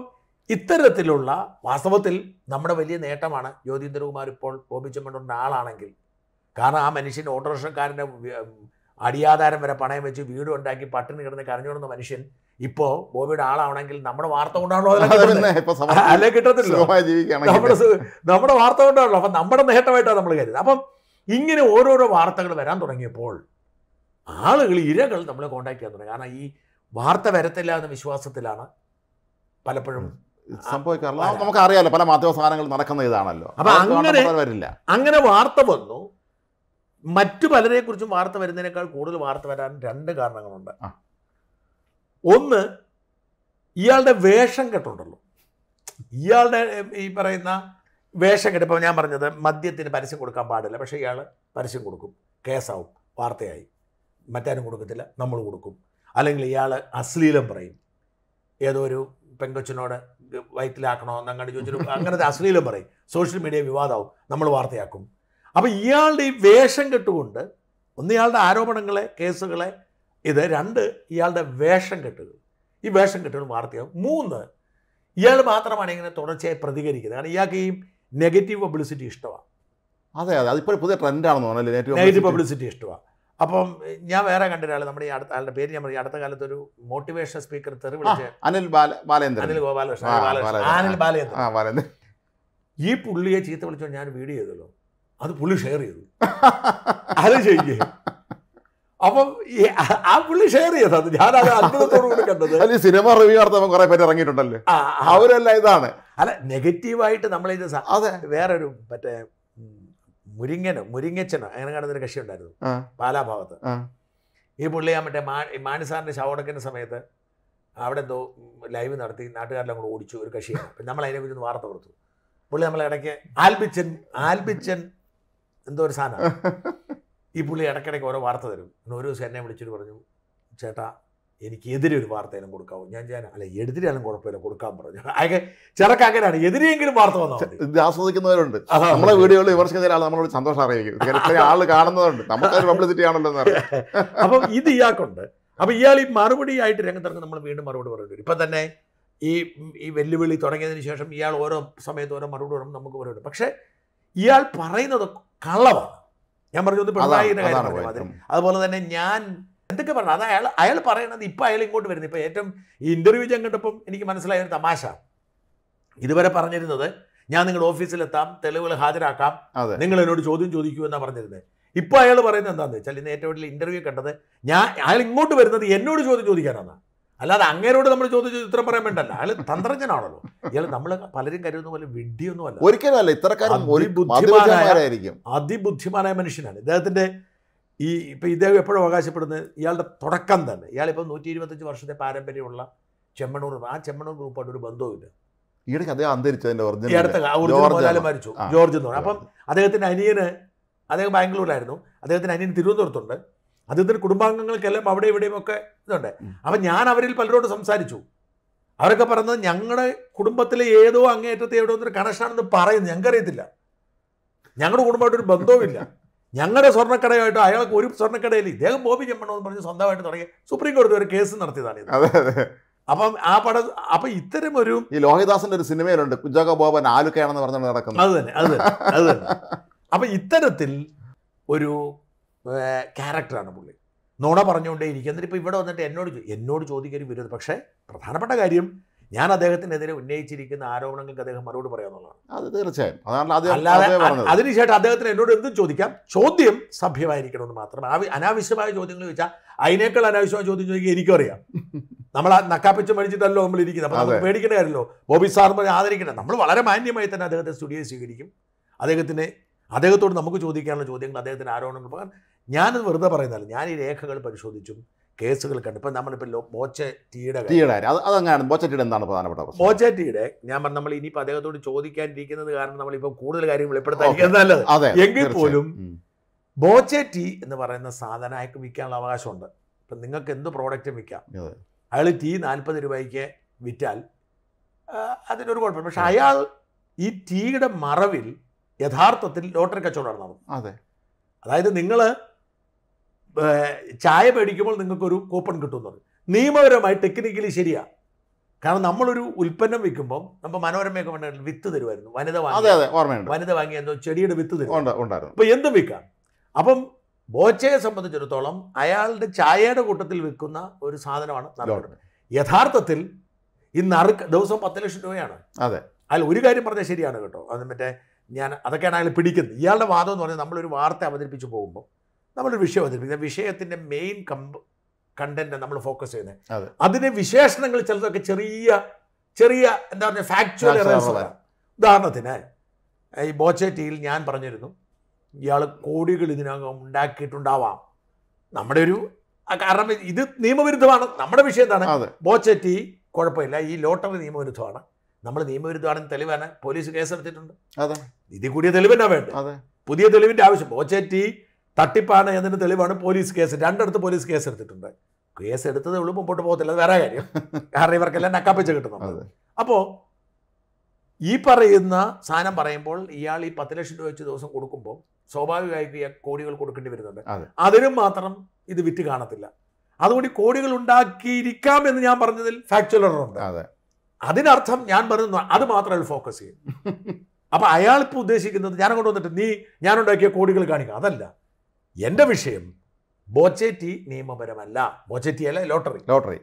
ഇത്തരത്തിലുള്ള വാസ്തവത്തിൽ നമ്മുടെ വലിയ നേട്ടമാണ് ജ്യോതീന്ദ്രകുമാർ ഇപ്പോൾ ബോബി ചെമ്മണ്ണൂരിൻ്റെ ആളാണെങ്കിൽ കാരണം ആ മനുഷ്യൻ ഓട്ടോറിക്ഷക്കാരൻ്റെ അടിയാധാരം വരെ പണയം വെച്ച് വീട് ഉണ്ടാക്കി പട്ടിണി കിടന്ന് കരഞ്ഞോടുന്ന മനുഷ്യൻ ഇപ്പോ ബോബിയുടെ ആളാവണമെങ്കിൽ നമ്മുടെ വാർത്ത കൊണ്ടാണല്ലോ അല്ലെ കിട്ടത്തില്ലോ നമ്മുടെ നമ്മുടെ വാർത്ത കൊണ്ടാണല്ലോ അപ്പം നമ്മുടെ നേട്ടമായിട്ടാണ് നമ്മൾ കരുതുന്നത് അപ്പം ഇങ്ങനെ ഓരോരോ വാർത്തകൾ വരാൻ തുടങ്ങിയപ്പോൾ ആളുകൾ ഇരകൾ നമ്മളെ കോണ്ടാക്ട് ചെയ്യാൻ തുടങ്ങി കാരണം ഈ വാർത്ത വരത്തില്ല എന്ന വിശ്വാസത്തിലാണ് പലപ്പോഴും സംഭവിക്കാറില്ല അറിയാലോ പല മാധ്യമ സാധനങ്ങൾ നടക്കുന്ന ഇതാണല്ലോ അപ്പൊ അങ്ങനെ വരില്ല അങ്ങനെ വാർത്ത വന്നു മറ്റു പലരെക്കുറിച്ചും വാർത്ത വരുന്നതിനേക്കാൾ കൂടുതൽ വാർത്ത വരാൻ രണ്ട് കാരണങ്ങളുണ്ട് ഒന്ന് ഇയാളുടെ വേഷം കെട്ടുണ്ടല്ലോ ഇയാളുടെ ഈ പറയുന്ന വേഷം കെട്ട് ഞാൻ പറഞ്ഞത് മദ്യത്തിന് പരസ്യം കൊടുക്കാൻ പാടില്ല പക്ഷേ ഇയാൾ പരസ്യം കൊടുക്കും കേസാവും വാർത്തയായി മറ്റാരും കൊടുക്കത്തില്ല നമ്മൾ കൊടുക്കും അല്ലെങ്കിൽ ഇയാൾ അശ്ലീലം പറയും ഏതോ ഒരു പെങ്കൊച്ചിനോട് വയറ്റിലാക്കണോ എന്നങ്ങോട്ട് ചോദിച്ചിട്ട് അങ്ങനത്തെ അശ്ലീലം പറയും സോഷ്യൽ മീഡിയ വിവാദമാവും നമ്മൾ വാർത്തയാക്കും അപ്പോൾ ഇയാളുടെ ഈ വേഷം കെട്ടുകൊണ്ട് ഒന്ന് ഇയാളുടെ ആരോപണങ്ങളെ കേസുകളെ ഇത് രണ്ട് ഇയാളുടെ വേഷം കെട്ടുകൾ ഈ വേഷം കെട്ടുകൾ വാർത്തയാകും മൂന്ന് ഇയാൾ മാത്രമാണ് ഇങ്ങനെ തുടർച്ചയായി പ്രതികരിക്കുന്നത് കാരണം ഇയാൾക്ക് ഈ നെഗറ്റീവ് പബ്ലിസിറ്റി ഇഷ്ടമാണ് അതെ അതെ അതിപ്പോൾ പുതിയ ട്രെൻഡാണെന്ന് തോന്നുന്നല്ലേ നെഗറ്റീവ് പബ്ലിസിറ്റി ഇഷ്ടമാണ് അപ്പം ഞാൻ വേറെ കണ്ടൊരാൾ നമ്മുടെ ഈ അടുത്ത ആളുടെ പേര് ഞാൻ പറഞ്ഞു അടുത്ത കാലത്ത് ഒരു മോട്ടിവേഷൻ സ്പീക്കർ തെറി വിളിച്ച അനിൽ ബാലേന്ദ്രൻ അനിൽ ഗോപാലകൃഷ്ണൻ അനിൽ ബാലേന്ദ്രൻ ഈ പുള്ളിയെ ചീത്ത വിളിച്ചോ ഞാൻ വീഡിയോ ചെയ്തല്ലോ അത് പുള്ളി ഷെയർ ചെയ്തു അത് ചെയ്യേ അപ്പം ആ പുള്ളി ഷെയർ ചെയ്തത് ഞാൻ അത് അത്ഭുതത്തോടുകൂടി കണ്ടത് അല്ലെ സിനിമ റിവ്യൂ നടത്തുമ്പോൾ കുറെ പേര് ഇറങ്ങിയിട്ടുണ്ടല്ലേ അവരെല്ലാം ഇതാണ് അല്ല നെഗറ്റീവായിട്ട് നമ്മൾ ഇത് അതെ വേറൊരു മറ്റേ മുരിങ്ങനോ മുരിങ്ങച്ചനോ അങ്ങനെ കാണുന്നൊരു കക്ഷി ഉണ്ടായിരുന്നു പാലാഭാഗത്ത് ഈ പുള്ളി ആ മറ്റേ മാ മാണിസാറിൻ്റെ ശവടക്കുന്ന സമയത്ത് അവിടെ എന്തോ ലൈവ് നടത്തി നാട്ടുകാരെല്ലാം കൂടെ ഓടിച്ചു ഒരു കക്ഷിയാണ് നമ്മൾ കുറിച്ചൊന്ന് വാർത്ത കൊടുത്തു പുള്ളി നമ്മളെ ഇടയ്ക്ക് ആൽബിച്ചൻ ആൽബിച്ചൻ എന്തോ ഒരു സാധനം ഈ പുള്ളി ഇടയ്ക്കിടയ്ക്ക് ഓരോ വാർത്ത തരും ഒരു ദിവസം എന്നെ വിളിച്ചിട്ട് പറഞ്ഞു ചേട്ടാ എനിക്ക് എതിരെ ഒരു വാർത്തയിലും കൊടുക്കാവോ ഞാൻ ഞാൻ അല്ല എതിരെയാലും കുഴപ്പമില്ല കൊടുക്കാൻ പറഞ്ഞു അയക്കെ ചിലക്ക് അങ്ങനെയാണ് എതിരെയെങ്കിലും വാർത്ത വന്നാൽ ഇത് ആസ്വദിക്കുന്നവരുണ്ട് നമ്മളെ വീഡിയോയിൽ വിമർശിക്കുന്ന ആൾ നമ്മളോട് സന്തോഷം അറിയിക്കും ആൾ കാണുന്നതുണ്ട് നമുക്ക് പബ്ലിസിറ്റി ആണല്ലോ എന്ന് അറിയാം അപ്പം ഇത് ഇയാൾക്കുണ്ട് അപ്പം ഇയാൾ ഈ മറുപടി ആയിട്ട് രംഗത്തിറങ്ങും നമ്മൾ വീണ്ടും മറുപടി പറയേണ്ടി വരും ഇപ്പം തന്നെ ഈ ഈ വെല്ലുവിളി തുടങ്ങിയതിന് ശേഷം ഇയാൾ ഓരോ സമയത്ത് ഓരോ മറുപടി പറയുമ്പോൾ നമുക്ക് പറയുന്നുണ്ട് പക്ഷേ ഇയാൾ പറയുന്നതൊക്കെ കള്ളവാണ് ഞാൻ പറഞ്ഞു പിണറായിയുടെ കാര്യം അതുപോലെ തന്നെ ഞാൻ എന്തൊക്കെ പറഞ്ഞു അത് അയാൾ അയാൾ പറയണത് ഇപ്പം അയാൾ ഇങ്ങോട്ട് വരുന്നത് ഇപ്പം ഏറ്റവും ഈ ഇൻ്റർവ്യൂ ഞാൻ കണ്ടപ്പം എനിക്ക് മനസ്സിലായ ഒരു തമാശ ഇതുവരെ പറഞ്ഞിരുന്നത് ഞാൻ നിങ്ങൾ ഓഫീസിലെത്താം തെളിവുകൾ ഹാജരാക്കാം നിങ്ങൾ എന്നോട് ചോദ്യം ചോദിക്കൂ എന്നാണ് പറഞ്ഞിരുന്നത് ഇപ്പോൾ അയാൾ പറയുന്നത് എന്താണെന്ന് വെച്ചാൽ ഇന്ന് ഏറ്റവും വലിയ ഇൻ്റർവ്യൂ കണ്ടത് ഞാൻ അയാൾ ഇങ്ങോട്ട് വരുന്നത് എന്നോട് ചോദ്യം ചോദിക്കാനാണ് അല്ലാതെ അങ്ങേരോട് നമ്മൾ ചോദിച്ചു ഇത്ര പറയാൻ വേണ്ടല്ല അയാൾ തന്ത്രജ്ഞനാണല്ലോ ഇയാൾ നമ്മൾ പലരും കരുതുന്ന പോലെ അല്ല ഒരിക്കലല്ല ഇത്രക്കാരൻ ബുദ്ധിമാനായിരിക്കും അതിബുദ്ധിമാനായ മനുഷ്യനാണ് ഇദ്ദേഹത്തിൻ്റെ ഈ ഇപ്പം ഇദ്ദേഹം എപ്പോഴും അവകാശപ്പെടുന്നത് ഇയാളുടെ തുടക്കം തന്നെ ഇയാളിപ്പോൾ നൂറ്റി ഇരുപത്തഞ്ച് വർഷത്തെ പാരമ്പര്യമുള്ള ചെമ്മണൂർ ആ ചെമ്മണൂർ ഗ്രൂപ്പായിട്ട് ഒരു ബന്ധവുമില്ല മരിച്ചു ജോർജ് എന്ന് പറഞ്ഞു അപ്പം അദ്ദേഹത്തിൻ്റെ അനിയന് അദ്ദേഹം ബാംഗ്ലൂരിലായിരുന്നു അദ്ദേഹത്തിൻ്റെ അനിയൻ തിരുവനന്തപുരത്തുണ്ട് അദ്ദേഹത്തിൻ്റെ കുടുംബാംഗങ്ങൾക്കെല്ലാം അവിടെ ഇവിടെയുമൊക്കെ ഇതുണ്ട് അപ്പം ഞാൻ അവരിൽ പലരോട് സംസാരിച്ചു അവരൊക്കെ പറഞ്ഞത് ഞങ്ങളുടെ കുടുംബത്തിലെ ഏതോ അങ്ങേറ്റത്തെ എവിടെ ഒന്നൊരു കണക്ഷനാണെന്ന് പറയുന്നു ഞങ്ങൾക്കറിയത്തില്ല ഞങ്ങളുടെ കുടുംബമായിട്ടൊരു ബന്ധവുമില്ല ഞങ്ങളുടെ സ്വർണ്ണക്കടയായിട്ട് അയാൾക്ക് ഒരു സ്വർണ്ണക്കടയിൽ ഇദ്ദേഹം ബോബി എന്ന് പറഞ്ഞ് സ്വന്തമായിട്ട് തുടങ്ങി സുപ്രീം കോടതി ഒരു കേസ് നടത്തിയതാണ് അപ്പം ആ പട അപ്പം ഇത്തരം ഒരു ഈ ലോഹിദാസിന്റെ ഒരു സിനിമയിലുണ്ട് കുഞ്ചാക്കോ ബോബൻ ആലുക്കയാണെന്ന് പറഞ്ഞുകൊണ്ട് നടക്കുന്നത് അത് തന്നെ അത് അത് തന്നെ അപ്പം ഇത്തരത്തിൽ ഒരു ക്യാരക്ടറാണ് പുള്ളി നുണ പറഞ്ഞുകൊണ്ടേ ഇരിക്കുന്നത് എന്നിട്ട് ഇപ്പോൾ ഇവിടെ വന്നിട്ട് എന്നോട് എന്നോട് ചോദിക്കരുത് വരുന്നത് പക്ഷേ പ്രധാനപ്പെട്ട കാര്യം ഞാൻ അദ്ദേഹത്തിനെതിരെ ഉന്നയിച്ചിരിക്കുന്ന ആരോപണങ്ങൾക്ക് അദ്ദേഹം മറുപടി പറയാമെന്നുള്ളതാണ് അത് തീർച്ചയായും അല്ലാതെ അതിനുശേഷം അദ്ദേഹത്തിന് എന്നോട് എന്തും ചോദിക്കാം ചോദ്യം സഭ്യമായിരിക്കണമെന്ന് മാത്രം അനാവശ്യമായ ചോദ്യങ്ങൾ ചോദിച്ചാൽ അതിനേക്കാൾ അനാവശ്യമായ ചോദ്യം ചോദിക്കുക എനിക്കും അറിയാം നമ്മൾ ആ നക്കാപ്പിച്ച് മടിച്ചിട്ടല്ലോ നമ്മൾ ഇരിക്കുന്നത് അപ്പോൾ നമുക്ക് പേടിക്കേണ്ട കാര്യമല്ലോ ബോബി സാർ പറഞ്ഞാൽ ആദരിക്കണം നമ്മൾ വളരെ മാന്യമായി തന്നെ അദ്ദേഹത്തെ സ്റ്റുഡിയോ സ്വീകരിക്കും അദ്ദേഹത്തിന് അദ്ദേഹത്തോട് നമുക്ക് ചോദിക്കാനുള്ള ചോദ്യങ്ങൾ അദ്ദേഹത്തിന് ആരോപണങ്ങൾ ഞാനത് വെറുതെ പറയുന്നില്ല ഞാൻ ഈ രേഖകൾ പരിശോധിച്ചും കേസുകൾ കണ്ടു ഇപ്പം നമ്മളിപ്പോൾ ബോച്ച ടീയുടെ എന്താണ് പ്രധാനപ്പെട്ട പ്രശ്നം ഞാൻ പറഞ്ഞു നമ്മൾ ഇനിയിപ്പോൾ അദ്ദേഹത്തോട് ചോദിക്കാനിരിക്കുന്നത് കാരണം നമ്മളിപ്പോൾ കൂടുതൽ കാര്യം വെളിപ്പെടുത്താതിരിക്കാൻ നല്ലത് എങ്കിൽ പോലും ബോച്ച എന്ന് പറയുന്ന സാധനം അയാൾക്ക് വിൽക്കാനുള്ള അവകാശമുണ്ട് ഇപ്പം നിങ്ങൾക്ക് എന്ത് പ്രോഡക്റ്റും വിൽക്കാം അയാൾ ടീ നാൽപ്പത് രൂപയ്ക്ക് വിറ്റാൽ അതിനൊരു കുഴപ്പമില്ല പക്ഷെ അയാൾ ഈ ടീയുടെ മറവിൽ യഥാർത്ഥത്തിൽ ലോട്ടറി കച്ചവടം നടന്നു അതെ അതായത് നിങ്ങൾ ചായ മേടിക്കുമ്പോൾ നിങ്ങൾക്കൊരു കൂപ്പൺ കിട്ടുന്നുണ്ട് നിയമപരമായി ടെക്നിക്കലി ശരിയാണ് കാരണം നമ്മളൊരു ഉൽപ്പന്നം വിൽക്കുമ്പോൾ നമ്മൾ മനോരമയൊക്കെ വേണ്ട വിത്ത് തരുമായിരുന്നു വനിത വാങ്ങി വനിത വാങ്ങി എന്തോ ചെടിയുടെ വിത്ത് തരും അപ്പോൾ എന്ത് വിൽക്കാം അപ്പം ബോച്ചയെ സംബന്ധിച്ചിടത്തോളം അയാളുടെ ചായയുടെ കൂട്ടത്തിൽ വിൽക്കുന്ന ഒരു സാധനമാണ് യഥാർത്ഥത്തിൽ ഈ നറുക്ക് ദിവസം പത്ത് ലക്ഷം രൂപയാണ് അതെ അതിൽ ഒരു കാര്യം പറഞ്ഞാൽ ശരിയാണ് കേട്ടോ അത് മറ്റേ ഞാൻ അതൊക്കെയാണ് അയാൾ പിടിക്കുന്നത് ഇയാളുടെ വാദം എന്ന് പറഞ്ഞാൽ നമ്മളൊരു വാർത്ത അവതരിപ്പിച്ച് പോകുമ്പോൾ നമ്മളൊരു വിഷയം അവതരിപ്പിക്കുന്നത് വിഷയത്തിൻ്റെ മെയിൻ കമ്പ് കണ്ടന്റ് നമ്മൾ ഫോക്കസ് ചെയ്യുന്നത് അതിന് വിശേഷണങ്ങൾ ചിലതൊക്കെ ചെറിയ ചെറിയ എന്താ പറഞ്ഞ ഫാക്ച്വൽ ഉദാഹരണത്തിന് ഈ ബോച്ചേറ്റിയിൽ ഞാൻ പറഞ്ഞിരുന്നു ഇയാൾ കോടികൾ ഇതിനകം ഉണ്ടാക്കിയിട്ടുണ്ടാവാം നമ്മുടെ ഒരു കാരണം ഇത് നിയമവിരുദ്ധമാണ് നമ്മുടെ വിഷയം എന്താണ് ബോച്ചേറ്റി കുഴപ്പമില്ല ഈ ലോട്ടറി നിയമവിരുദ്ധമാണ് നമ്മൾ നിയമവിരുദ്ധമാണെന്ന് തെളിവാണ് പോലീസ് കേസെടുത്തിട്ടുണ്ട് ഇതിൽ കൂടിയ തെളിവെന്നാ വേണ്ടത് പുതിയ തെളിവിന്റെ ആവശ്യം ബോച്ചേറ്റി തട്ടിപ്പാണ് എന്നതിന് തെളിവാണ് പോലീസ് കേസ് രണ്ടിടത്ത് പോലീസ് കേസ് എടുത്തിട്ടുണ്ട് കേസ് എടുത്തതേ ഉള്ളൂ മുമ്പോട്ട് പോകത്തില്ല വേറെ കാര്യം കാരണം ഇവർക്കെല്ലാം നക്കാപ്പിച്ച് കിട്ടുന്നു അപ്പോൾ ഈ പറയുന്ന സാധനം പറയുമ്പോൾ ഇയാൾ ഈ പത്ത് ലക്ഷം രൂപ വെച്ച് ദിവസം കൊടുക്കുമ്പോൾ സ്വാഭാവികമായിട്ട് കോടികൾ കൊടുക്കേണ്ടി വരുന്നുണ്ട് അതിനും മാത്രം ഇത് വിറ്റ് കാണത്തില്ല അതുകൊണ്ട് കോടികൾ ഉണ്ടാക്കിയിരിക്കാം എന്ന് ഞാൻ പറഞ്ഞതിൽ ഫാക്ച്വൽ ഉണ്ട് അതിനർത്ഥം ഞാൻ പറഞ്ഞു അത് മാത്രമേ ഫോക്കസ് ചെയ്യും അപ്പൊ അയാൾ ഇപ്പോൾ ഉദ്ദേശിക്കുന്നത് ഞാൻ അങ്ങോട്ട് വന്നിട്ട് നീ ഞാനുണ്ടാക്കിയ കോടികൾ കാണിക്കാം അതല്ല എൻ്റെ വിഷയം ബോച്ചേറ്റി നിയമപരമല്ല ബോച്ചേറ്റി അല്ല ലോട്ടറി ലോട്ടറി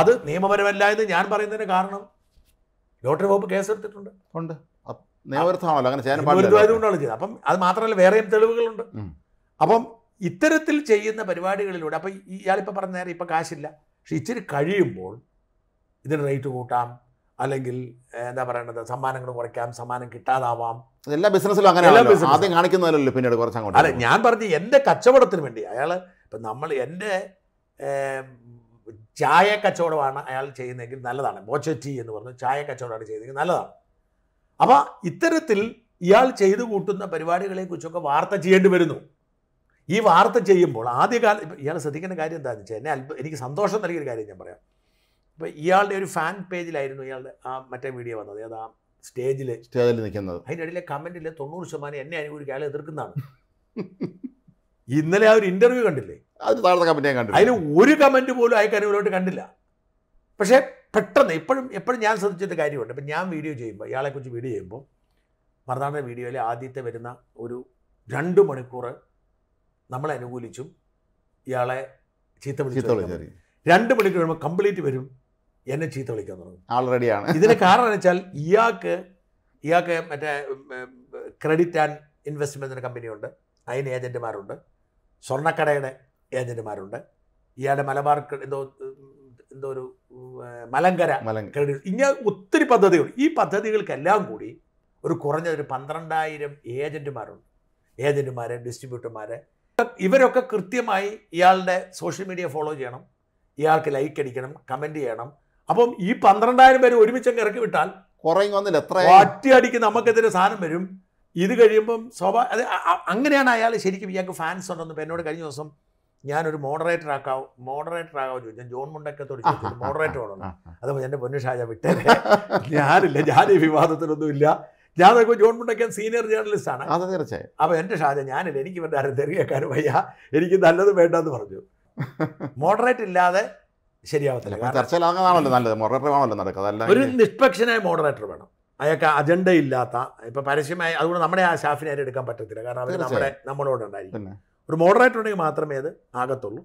അത് നിയമപരമല്ല എന്ന് ഞാൻ പറയുന്നതിന് കാരണം ലോട്ടറി വകുപ്പ് കേസെടുത്തിട്ടുണ്ട് ഉണ്ട് അപ്പം അത് മാത്രമല്ല വേറെയും തെളിവുകളുണ്ട് അപ്പം ഇത്തരത്തിൽ ചെയ്യുന്ന പരിപാടികളിലൂടെ അപ്പം ഇയാളിപ്പോൾ പറഞ്ഞ നേരം ഇപ്പം കാശില്ല പക്ഷെ ഇച്ചിരി കഴിയുമ്പോൾ ഇതിന് റേറ്റ് കൂട്ടാം അല്ലെങ്കിൽ എന്താ പറയണത് സമ്മാനങ്ങൾ കുറയ്ക്കാം സമ്മാനം കിട്ടാതാവാം എല്ലാ ബിസിനസ്സിലും അങ്ങനെ ആദ്യം കാണിക്കുന്നതല്ലോ പിന്നീട് അങ്ങോട്ട് അല്ല ഞാൻ പറഞ്ഞു എൻ്റെ കച്ചവടത്തിന് വേണ്ടി അയാൾ ഇപ്പം നമ്മൾ എൻ്റെ ചായ കച്ചവടമാണ് അയാൾ ചെയ്യുന്നതെങ്കിൽ നല്ലതാണ് ടീ എന്ന് പറഞ്ഞു ചായ കച്ചവടമാണ് ചെയ്യുന്നതെങ്കിൽ നല്ലതാണ് അപ്പോൾ ഇത്തരത്തിൽ ഇയാൾ ചെയ്തു കൂട്ടുന്ന പരിപാടികളെക്കുറിച്ചൊക്കെ വാർത്ത ചെയ്യേണ്ടി വരുന്നു ഈ വാർത്ത ചെയ്യുമ്പോൾ ആദ്യകാലം ഇയാൾ ശ്രദ്ധിക്കേണ്ട കാര്യം എന്താണെന്ന് വെച്ചാൽ എന്നെ അല്പം എനിക്ക് സന്തോഷം നൽകിയൊരു കാര്യം ഞാൻ പറയാം അപ്പോൾ ഇയാളുടെ ഒരു ഫാൻ പേജിലായിരുന്നു ഇയാളുടെ ആ മറ്റേ വീഡിയോ വന്നത് ആ സ്റ്റേജിൽ സ്റ്റേജിൽ നിൽക്കുന്നത് അതിൻ്റെ ഇടയിലെ കമൻറ്റിൽ തൊണ്ണൂറ് ശതമാനം എന്നെ അനുകൂലിക്കുക അയാൾ എതിർക്കുന്നതാണ് ഇന്നലെ ആ ഒരു ഇന്റർവ്യൂ കണ്ടില്ലേ അത് താഴത്തെ കമൻറ്റ് ഞാൻ കണ്ടു അതിൽ ഒരു കമൻറ്റ് പോലും അയക്കാനുകളോട്ട് കണ്ടില്ല പക്ഷേ പെട്ടെന്ന് എപ്പോഴും എപ്പോഴും ഞാൻ ശ്രദ്ധിച്ചിട്ട് കാര്യമുണ്ട് ഇപ്പം ഞാൻ വീഡിയോ ചെയ്യുമ്പോൾ ഇയാളെക്കുറിച്ച് വീഡിയോ ചെയ്യുമ്പോൾ മറുനാടൻ വീഡിയോയിലെ ആദ്യത്തെ വരുന്ന ഒരു രണ്ട് മണിക്കൂർ നമ്മളെ അനുകൂലിച്ചും ഇയാളെ ചീത്ത വിളിച്ചു രണ്ട് മണിക്കൂർ കഴിയുമ്പോൾ കംപ്ലീറ്റ് വരും എന്നെ ചീത്ത വിളിക്കാൻ തുടങ്ങി ആൾറെഡിയാണ് ഇതിന് കാരണം എന്ന് വെച്ചാൽ ഇയാൾക്ക് ഇയാൾക്ക് മറ്റേ ക്രെഡിറ്റ് ആൻഡ് ഇൻവെസ്റ്റ്മെൻറ്റിൻ്റെ കമ്പനിയുണ്ട് അതിന് ഏജൻറ്റുമാരുണ്ട് സ്വർണ്ണക്കടയുടെ ഏജൻറ്റുമാരുണ്ട് ഇയാളുടെ മലബാർ എന്തോ എന്തോ ഒരു മലങ്കര ക്രെഡിറ്റ് ഇങ്ങനെ ഒത്തിരി പദ്ധതികൾ ഈ പദ്ധതികൾക്കെല്ലാം കൂടി ഒരു കുറഞ്ഞ ഒരു പന്ത്രണ്ടായിരം ഏജൻറ്റുമാരുണ്ട് ഏജൻറ്റുമാർ ഡിസ്ട്രിബ്യൂട്ടർമാർ ഇവരൊക്കെ കൃത്യമായി ഇയാളുടെ സോഷ്യൽ മീഡിയ ഫോളോ ചെയ്യണം ഇയാൾക്ക് ലൈക്ക് അടിക്കണം കമൻറ്റ് ചെയ്യണം അപ്പം ഈ പന്ത്രണ്ടായിരം പേര് അങ്ങ് ഇറക്കി വിട്ടാൽ കുറയുന്നില്ല എത്ര വാട്ടിയടിക്ക് നമുക്കെതിരെ സാധനം വരും ഇത് കഴിയുമ്പം സ്വഭാ അത് അങ്ങനെയാണ് അയാൾ ശരിക്കും ഇയാൾക്ക് ഫാൻസ് ഉണ്ടെന്ന് എന്നോട് കഴിഞ്ഞ ദിവസം ഞാനൊരു മോഡറേറ്റർ ആക്കാവും മോഡറേറ്റർ ആകാവും ചോദിച്ചു ജോൺ മുണ്ടക്കത്തോട് ചോദിച്ചു മോഡറേറ്റർ ആണോ അതപ്പോൾ എൻ്റെ ഷാജ വിട്ടേ ഞാനില്ല ഞാൻ ഈ വിവാദത്തിലൊന്നും ഇല്ല ഞാൻ നോക്കുമ്പോൾ ജോൺ മുണ്ടക്കൻ സീനിയർ ജേർണലിസ്റ്റാണ് അപ്പോൾ എൻ്റെ ഷാജ ഞാനില്ല എനിക്ക് വേണ്ട ആരും തെറിയക്കാരും വയ്യ എനിക്ക് നല്ലത് വേണ്ടെന്ന് പറഞ്ഞു മോഡറേറ്റ് ഇല്ലാതെ ശരിയാവത്തില്ല ചർച്ചയിലാകാണല്ലോ നല്ലത് മൊറേറ്ററാണല്ലോ നടക്കുക അല്ല ഒരു നിഷ്പക്ഷനായ മോഡറേറ്റർ വേണം അയാൾക്ക് അജണ്ട ഇല്ലാത്ത ഇപ്പൊ പരസ്യമായി അതുകൊണ്ട് നമ്മുടെ ആ ഷാഫിനെ ആരും എടുക്കാൻ പറ്റത്തില്ല കാരണം അവർ നമ്മുടെ ഉണ്ടായിരിക്കും ഒരു മോഡറേറ്റർ ഉണ്ടെങ്കിൽ മാത്രമേ അത് ആകത്തുള്ളൂ